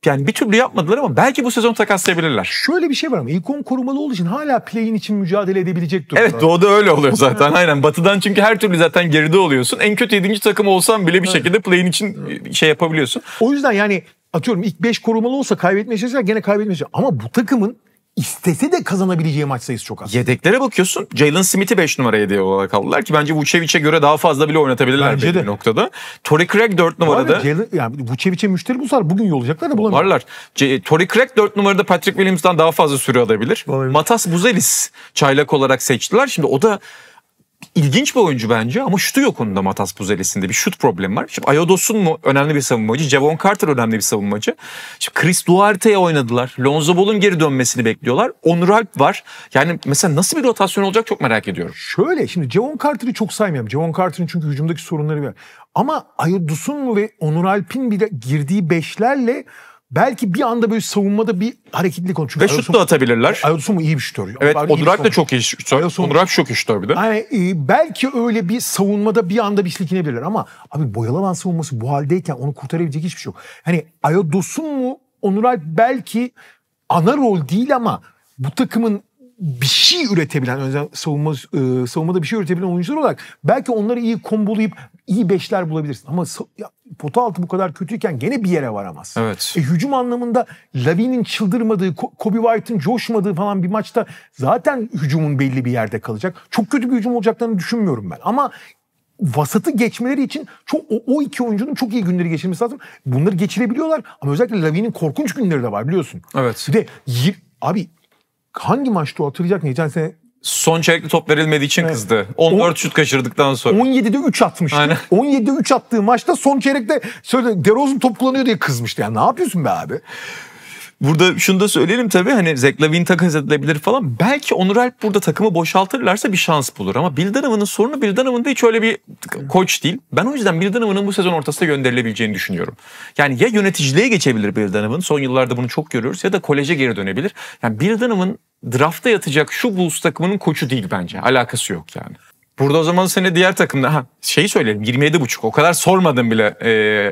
Speaker 1: yani bir türlü yapmadılar ama belki bu sezon takaslayabilirler.
Speaker 2: Şöyle bir şey var ama ilkon korumalı olduğu için hala play'in için mücadele edebilecek durumda. Evet
Speaker 1: doğuda öyle oluyor zaten aynen. Batıdan çünkü her türlü zaten geride oluyorsun. En kötü 7. takım olsan bile bir şekilde play'in için şey yapabiliyorsun.
Speaker 2: O yüzden yani atıyorum ilk 5 korumalı olsa kaybetme şansı gene kaybetme şansı. Ama bu takımın istese de kazanabileceği maç sayısı çok az.
Speaker 1: Yedeklere bakıyorsun. Jalen Smith'i 5 numara hediye olarak aldılar ki bence Vucevic'e göre daha fazla bile oynatabilirler bence de.
Speaker 2: bir noktada. Torrey Craig 4 numarada. Jalen, yani Vucevic'e müşteri bulsalar bugün yollayacaklar da bulamıyorlar. Varlar. C-
Speaker 1: Torrey Craig 4 numarada Patrick Williams'dan daha fazla süre alabilir. Olabilir. Matas Buzelis çaylak olarak seçtiler. Şimdi o da İlginç bir oyuncu bence ama şutu yok onun da Matas Buzelis'inde bir şut problemi var. Şimdi Ayodos'un mu önemli bir savunmacı, Javon Carter önemli bir savunmacı. Şimdi Chris Duarte'ye oynadılar. Lonzo Ball'un geri dönmesini bekliyorlar. Onur Alp var. Yani mesela nasıl bir rotasyon olacak çok merak ediyorum.
Speaker 2: Şöyle şimdi Javon Carter'ı çok saymayayım. Javon Carter'ın çünkü hücumdaki sorunları var. Ama Ayodos'un mu ve Onur Alp'in bir de girdiği beşlerle belki bir anda böyle savunmada bir hareketlilik olur. Çünkü Ve şut da atabilirler. mu iyi bir şutör. Evet Odurak da
Speaker 1: çok iyi şutör. Odurak çok iyi şutör
Speaker 2: bir de. Yani, e, belki öyle bir savunmada bir anda bir silkinebilirler ama abi boyalanan savunması bu haldeyken onu kurtarabilecek hiçbir şey yok. Hani Ayadosun mu Onuray belki ana rol değil ama bu takımın bir şey üretebilen özel savunma e, savunmada bir şey üretebilen oyuncular olarak belki onları iyi kombolayıp iyi beşler bulabilirsin ama ya, pota altı bu kadar kötüyken gene bir yere varamaz. Evet. E, hücum anlamında Lavin'in çıldırmadığı, Kobe White'ın coşmadığı falan bir maçta zaten hücumun belli bir yerde kalacak. Çok kötü bir hücum olacaklarını düşünmüyorum ben. Ama vasatı geçmeleri için çok o, o iki oyuncunun çok iyi günleri geçirmesi lazım. Bunları geçirebiliyorlar ama özellikle Lavin'in korkunç günleri de var biliyorsun. Evet. Bir de Abi hangi maçtı o hatırlayacak mı? Geçen sene
Speaker 1: son çeyrekli top verilmediği için evet. kızdı. 14 On, şut kaçırdıktan sonra. 17'de 3 atmıştı.
Speaker 2: 17'de 3 attığı maçta son çeyrekte söyle DeRozan top kullanıyor diye kızmıştı. Ya yani ne yapıyorsun be abi?
Speaker 1: Burada şunu da söyleyelim tabii hani Zach Lavin takas edilebilir falan.
Speaker 2: Belki Onur Alp burada
Speaker 1: takımı boşaltırlarsa bir şans bulur. Ama Bildanov'un sorunu Bildanov'un da hiç öyle bir koç değil. Ben o yüzden Bildanov'un bu sezon ortasında gönderilebileceğini düşünüyorum. Yani ya yöneticiliğe geçebilir Bildanov'un. Son yıllarda bunu çok görüyoruz. Ya da koleje geri dönebilir. Yani Bildanov'un drafta yatacak şu Bulls takımının koçu değil bence. Alakası yok yani. Burada o zaman seni diğer takımda ha şeyi söyleyelim 27.5 o kadar sormadım bile e,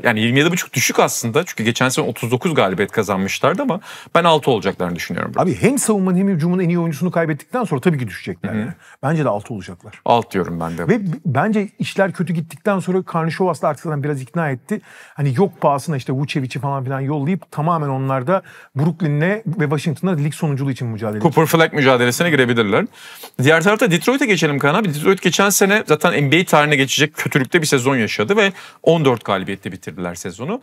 Speaker 1: yani 27.5 düşük aslında çünkü geçen sene 39 galibiyet kazanmışlardı ama ben 6 olacaklarını düşünüyorum.
Speaker 2: Burada. Abi hem savunmanın hem hücumun en iyi oyuncusunu kaybettikten sonra tabii ki düşecekler. Yani. Bence de 6 olacaklar. 6 diyorum ben de. Ve bence işler kötü gittikten sonra Karnışovas da artık biraz ikna etti. Hani yok pahasına işte Vucevic'i falan filan yollayıp tamamen onlar da Brooklyn'le ve Washington'la lig sonunculuğu için mücadele Cooper
Speaker 1: Flag mücadelesine girebilirler. Diğer tarafta Detroit'e geçelim Kaan abi. Detroit geçen sene zaten NBA tarihine geçecek olabilecek kötülükte bir sezon yaşadı ve 14 galibiyetle bitirdiler sezonu.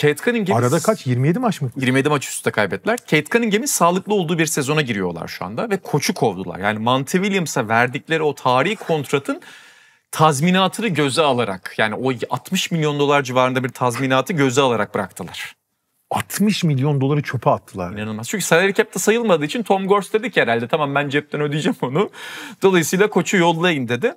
Speaker 1: Kate Cunningham'in... Arada kaç? 27 maç mı? 27 maç üstte kaybettiler. Kate Cunningham'in sağlıklı olduğu bir sezona giriyorlar şu anda ve koçu kovdular. Yani Monty Williams'a verdikleri o tarihi kontratın tazminatını göze alarak yani o 60 milyon dolar civarında bir tazminatı göze alarak bıraktılar.
Speaker 2: 60 milyon doları çöpe attılar. İnanılmaz.
Speaker 1: Çünkü salary cap'te sayılmadığı için Tom Gors dedi ki herhalde tamam ben cepten ödeyeceğim onu. Dolayısıyla koçu yollayın dedi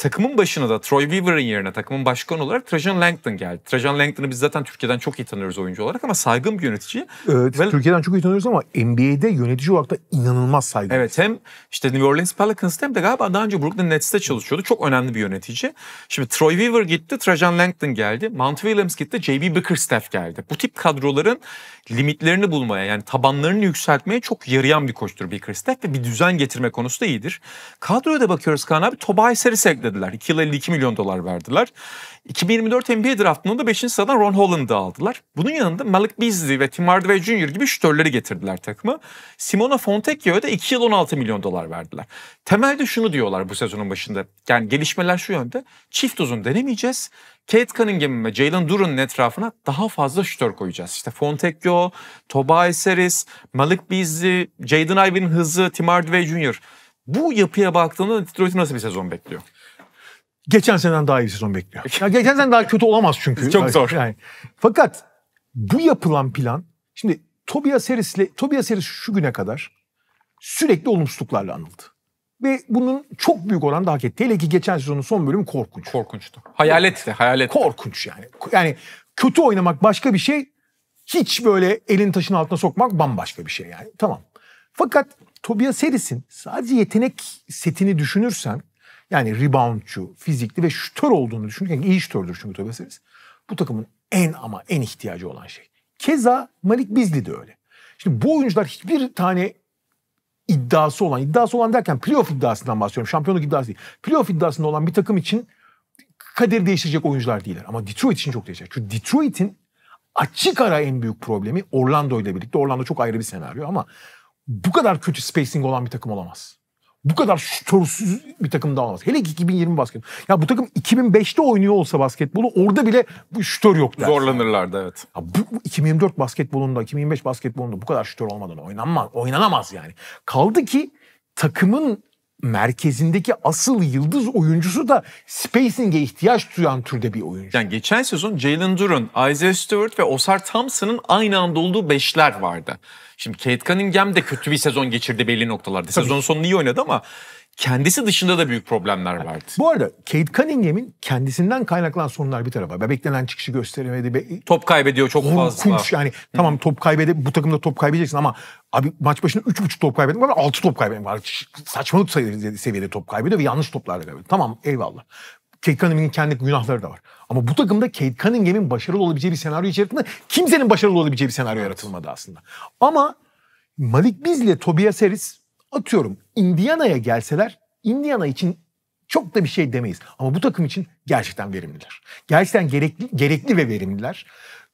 Speaker 1: takımın başına da Troy Weaver'ın yerine takımın başkanı olarak Trajan Langton geldi. Trajan Langton'ı biz zaten Türkiye'den çok iyi tanıyoruz oyuncu olarak ama saygın bir yönetici.
Speaker 2: Evet, Ve... Türkiye'den çok iyi tanıyoruz ama NBA'de yönetici olarak da inanılmaz saygın. Evet hem işte New Orleans
Speaker 1: Pelicans'ta hem de galiba daha önce Brooklyn Nets'te çalışıyordu. Çok önemli bir yönetici. Şimdi Troy Weaver gitti, Trajan Langton geldi. Mount Williams gitti, J.B. Bickerstaff geldi. Bu tip kadroların limitlerini bulmaya yani tabanlarını yükseltmeye çok yarayan bir koçtur Bickerstaff ve bir düzen getirme konusunda iyidir. Kadroya da bakıyoruz Kaan abi. Tobias Harris'e ödediler. 2 yıl 52 milyon dolar verdiler. 2024 NBA draftında da 5. sıradan Ron Holland'ı aldılar. Bunun yanında Malik Beasley ve Tim Hardaway Jr. gibi şütörleri getirdiler takımı. Simona Fontecchio'ya da 2 yıl 16 milyon dolar verdiler. Temelde şunu diyorlar bu sezonun başında. Yani gelişmeler şu yönde. Çift uzun denemeyeceğiz. Kate Cunningham ve Jalen Duran'ın etrafına daha fazla şütör koyacağız. İşte Fontecchio, Tobias Harris, Malik Beasley, Jaden Ivey'nin hızı, Tim Hardaway Jr. Bu
Speaker 2: yapıya baktığında Detroit'i nasıl bir sezon bekliyor? geçen seneden daha iyi bir sezon bekliyor. Ya geçen sene daha kötü olamaz çünkü. Çok zor. Yani. Fakat bu yapılan plan şimdi Tobias Harris'le Tobias Harris şu güne kadar sürekli olumsuzluklarla anıldı. Ve bunun çok büyük oranda hak etti. Hele ki geçen sezonun son bölümü korkunç. Korkunçtu.
Speaker 1: Hayaletti, hayalet.
Speaker 2: Korkunç yani. Yani kötü oynamak başka bir şey. Hiç böyle elin taşın altına sokmak bambaşka bir şey yani. Tamam. Fakat Tobias Harris'in sadece yetenek setini düşünürsen yani reboundçu, fizikli ve şütör olduğunu düşünürken iyi şütördür çünkü Tobias'iniz. Bu takımın en ama en ihtiyacı olan şey. Keza Malik Bizli de öyle. Şimdi bu oyuncular hiçbir tane iddiası olan, iddiası olan derken playoff iddiasından bahsediyorum. Şampiyonluk iddiası değil. Playoff iddiasında olan bir takım için kaderi değiştirecek oyuncular değiller. Ama Detroit için çok değişecek. Çünkü Detroit'in açık ara en büyük problemi Orlando ile birlikte. Orlando çok ayrı bir senaryo ama bu kadar kötü spacing olan bir takım olamaz. Bu kadar sorunsuz bir takım daha olmaz. Hele ki 2020 basket. Ya bu takım 2005'te oynuyor olsa basketbolu orada bile bu şütör yok der.
Speaker 1: Zorlanırlardı evet. Ya
Speaker 2: bu 2024 basketbolunda, 2025 basketbolunda bu kadar şütör olmadan oynanmaz, oynanamaz yani. Kaldı ki takımın merkezindeki asıl yıldız oyuncusu da spacing'e ihtiyaç duyan türde bir oyuncu.
Speaker 1: Yani geçen sezon Jalen Duran, Isaiah Stewart ve Osar Thompson'ın aynı anda olduğu beşler vardı. Şimdi Kate Cunningham de kötü bir sezon geçirdi belli noktalarda. Sezon sonunu iyi oynadı ama kendisi dışında da büyük problemler vardı.
Speaker 2: Bu arada Kate Cunningham'in kendisinden kaynaklanan sorunlar bir tarafa. Beklenen çıkışı gösteremedi. Be... Top kaybediyor çok Korkunç fazla. yani. Hı. Tamam top kaybede bu takımda top kaybedeceksin ama abi maç başına 3.5 top kaybeden var 6 top kaybeden var. Saçmalık seviyede top kaybediyor ve yanlış toplarla kaybediyor. Tamam eyvallah. Kate Cunningham'in kendi günahları da var. Ama bu takımda Kate Cunningham'in başarılı olabileceği bir senaryo içerisinde kimsenin başarılı olabileceği bir senaryo yaratılmadı aslında. Ama Malik Biz ile Tobias Harris Atıyorum Indiana'ya gelseler Indiana için çok da bir şey demeyiz. Ama bu takım için gerçekten verimliler. Gerçekten gerekli, gerekli ve verimliler.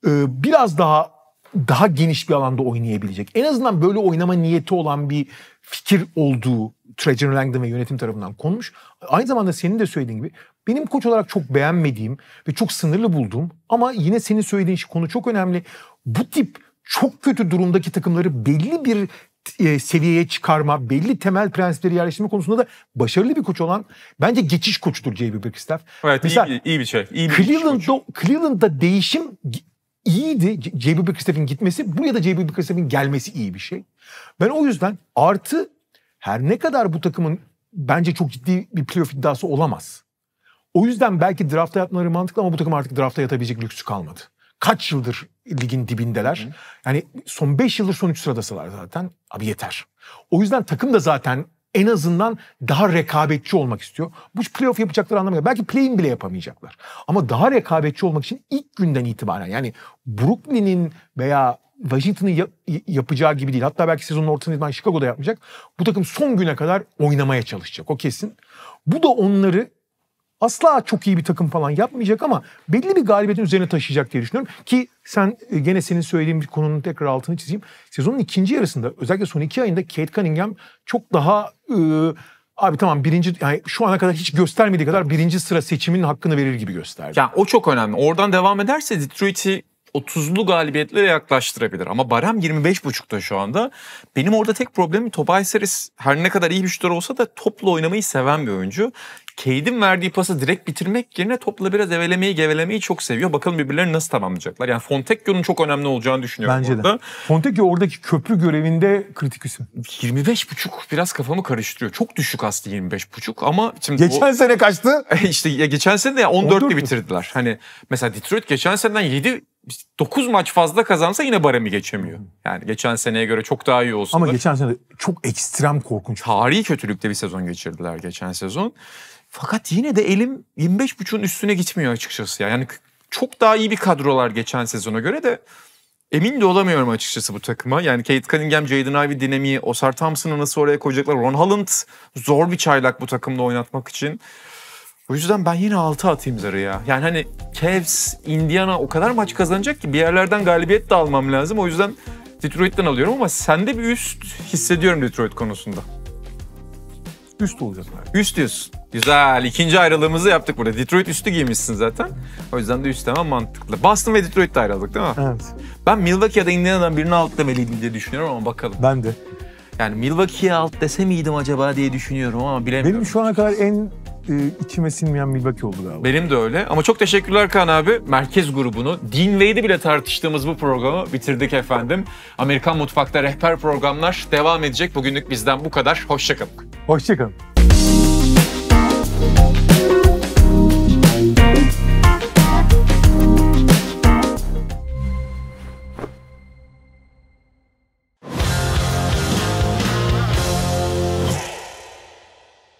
Speaker 2: Ee, biraz daha daha geniş bir alanda oynayabilecek. En azından böyle oynama niyeti olan bir fikir olduğu Treasure Langdon ve yönetim tarafından konmuş. Aynı zamanda senin de söylediğin gibi benim koç olarak çok beğenmediğim ve çok sınırlı bulduğum ama yine senin söylediğin şey, konu çok önemli. Bu tip çok kötü durumdaki takımları belli bir e, seviyeye çıkarma, belli temel prensipleri yerleştirme konusunda da başarılı bir koç olan bence geçiş koçudur J.B. Bickerstaff.
Speaker 1: Evet Mesela, iyi, iyi bir şey.
Speaker 2: İyi bir Cleveland'da, Cleveland'da değişim iyiydi. J.B. Bickerstaff'in gitmesi, bu ya da J.B. Bickerstaff'in gelmesi iyi bir şey. Ben o yüzden artı her ne kadar bu takımın bence çok ciddi bir playoff iddiası olamaz. O yüzden belki drafta yatmaları mantıklı ama bu takım artık drafta yatabilecek lüksü kalmadı kaç yıldır ligin dibindeler. Hı. Yani son 5 yıldır son 3 sıradasılar zaten. Abi yeter. O yüzden takım da zaten en azından daha rekabetçi olmak istiyor. Bu playoff yapacakları anlamıyor. Belki play'in bile yapamayacaklar. Ama daha rekabetçi olmak için ilk günden itibaren yani Brooklyn'in veya Washington'ın ya- yapacağı gibi değil. Hatta belki sezonun ortasında Chicago'da yapmayacak. Bu takım son güne kadar oynamaya çalışacak. O kesin. Bu da onları asla çok iyi bir takım falan yapmayacak ama belli bir galibiyetin üzerine taşıyacak diye düşünüyorum. Ki sen e, gene senin söylediğin bir konunun tekrar altını çizeyim. Sezonun ikinci yarısında özellikle son iki ayında Kate Cunningham çok daha... E, Abi tamam birinci yani şu ana kadar hiç göstermediği kadar birinci sıra seçiminin hakkını verir gibi gösterdi. yani o
Speaker 1: çok önemli. Oradan devam ederse Detroit'i 30'lu galibiyetlere yaklaştırabilir. Ama Barem 25.5'ta şu anda. Benim orada tek problemim Tobias Harris her ne kadar iyi bir şutör olsa da topla oynamayı seven bir oyuncu. Cade'in verdiği pası direkt bitirmek yerine topla biraz evelemeyi gevelemeyi çok seviyor. Bakalım birbirlerini nasıl tamamlayacaklar. Yani Fontecchio'nun çok önemli olacağını düşünüyorum Bence orada. de.
Speaker 2: Fontecchio oradaki köprü görevinde kritik isim. 25.5 biraz kafamı karıştırıyor. Çok düşük
Speaker 1: aslında 25.5 ama şimdi Geçen o... sene kaçtı? E işte ya geçen sene de 14'lü bitirdiler. Hani mesela Detroit geçen seneden 7 9 maç fazla kazansa yine baremi geçemiyor. Yani geçen seneye göre çok daha iyi olsun. Ama geçen sene çok ekstrem korkunç. Tarihi kötülükte bir sezon geçirdiler geçen sezon. Fakat yine de elim 25.5'un üstüne gitmiyor açıkçası. Ya. Yani çok daha iyi bir kadrolar geçen sezona göre de emin de olamıyorum açıkçası bu takıma. Yani Kate Cunningham, Jaden Ivey dinamiği, Osar Thompson'ı nasıl oraya koyacaklar? Ron Holland zor bir çaylak bu takımda oynatmak için. O yüzden ben yine 6 atayım zarı ya. Yani hani Cavs, Indiana o kadar maç kazanacak ki bir yerlerden galibiyet de almam lazım. O yüzden Detroit'ten alıyorum ama sende bir üst hissediyorum Detroit konusunda. Üst olacak. Üst diyorsun. Güzel. ikinci ayrılığımızı yaptık burada. Detroit üstü giymişsin zaten. O yüzden de üst tamam mantıklı. Boston ve Detroit'te ayrıldık değil mi? Evet. Ben Milwaukee'de ya da Indiana'dan birini alt diye düşünüyorum ama bakalım. Ben de. Yani Milwaukee'ye alt dese miydim acaba diye düşünüyorum ama
Speaker 2: bilemiyorum. Benim şu ana kadar en e, içime sinmeyen Milwaukee oldu galiba.
Speaker 1: Benim de öyle. Ama çok teşekkürler Kaan abi. Merkez grubunu, Dean Wade'i bile tartıştığımız bu programı bitirdik efendim. Amerikan Mutfak'ta rehber programlar devam edecek. Bugünlük bizden bu kadar. Hoşçakalın.
Speaker 2: Hoşçakalın.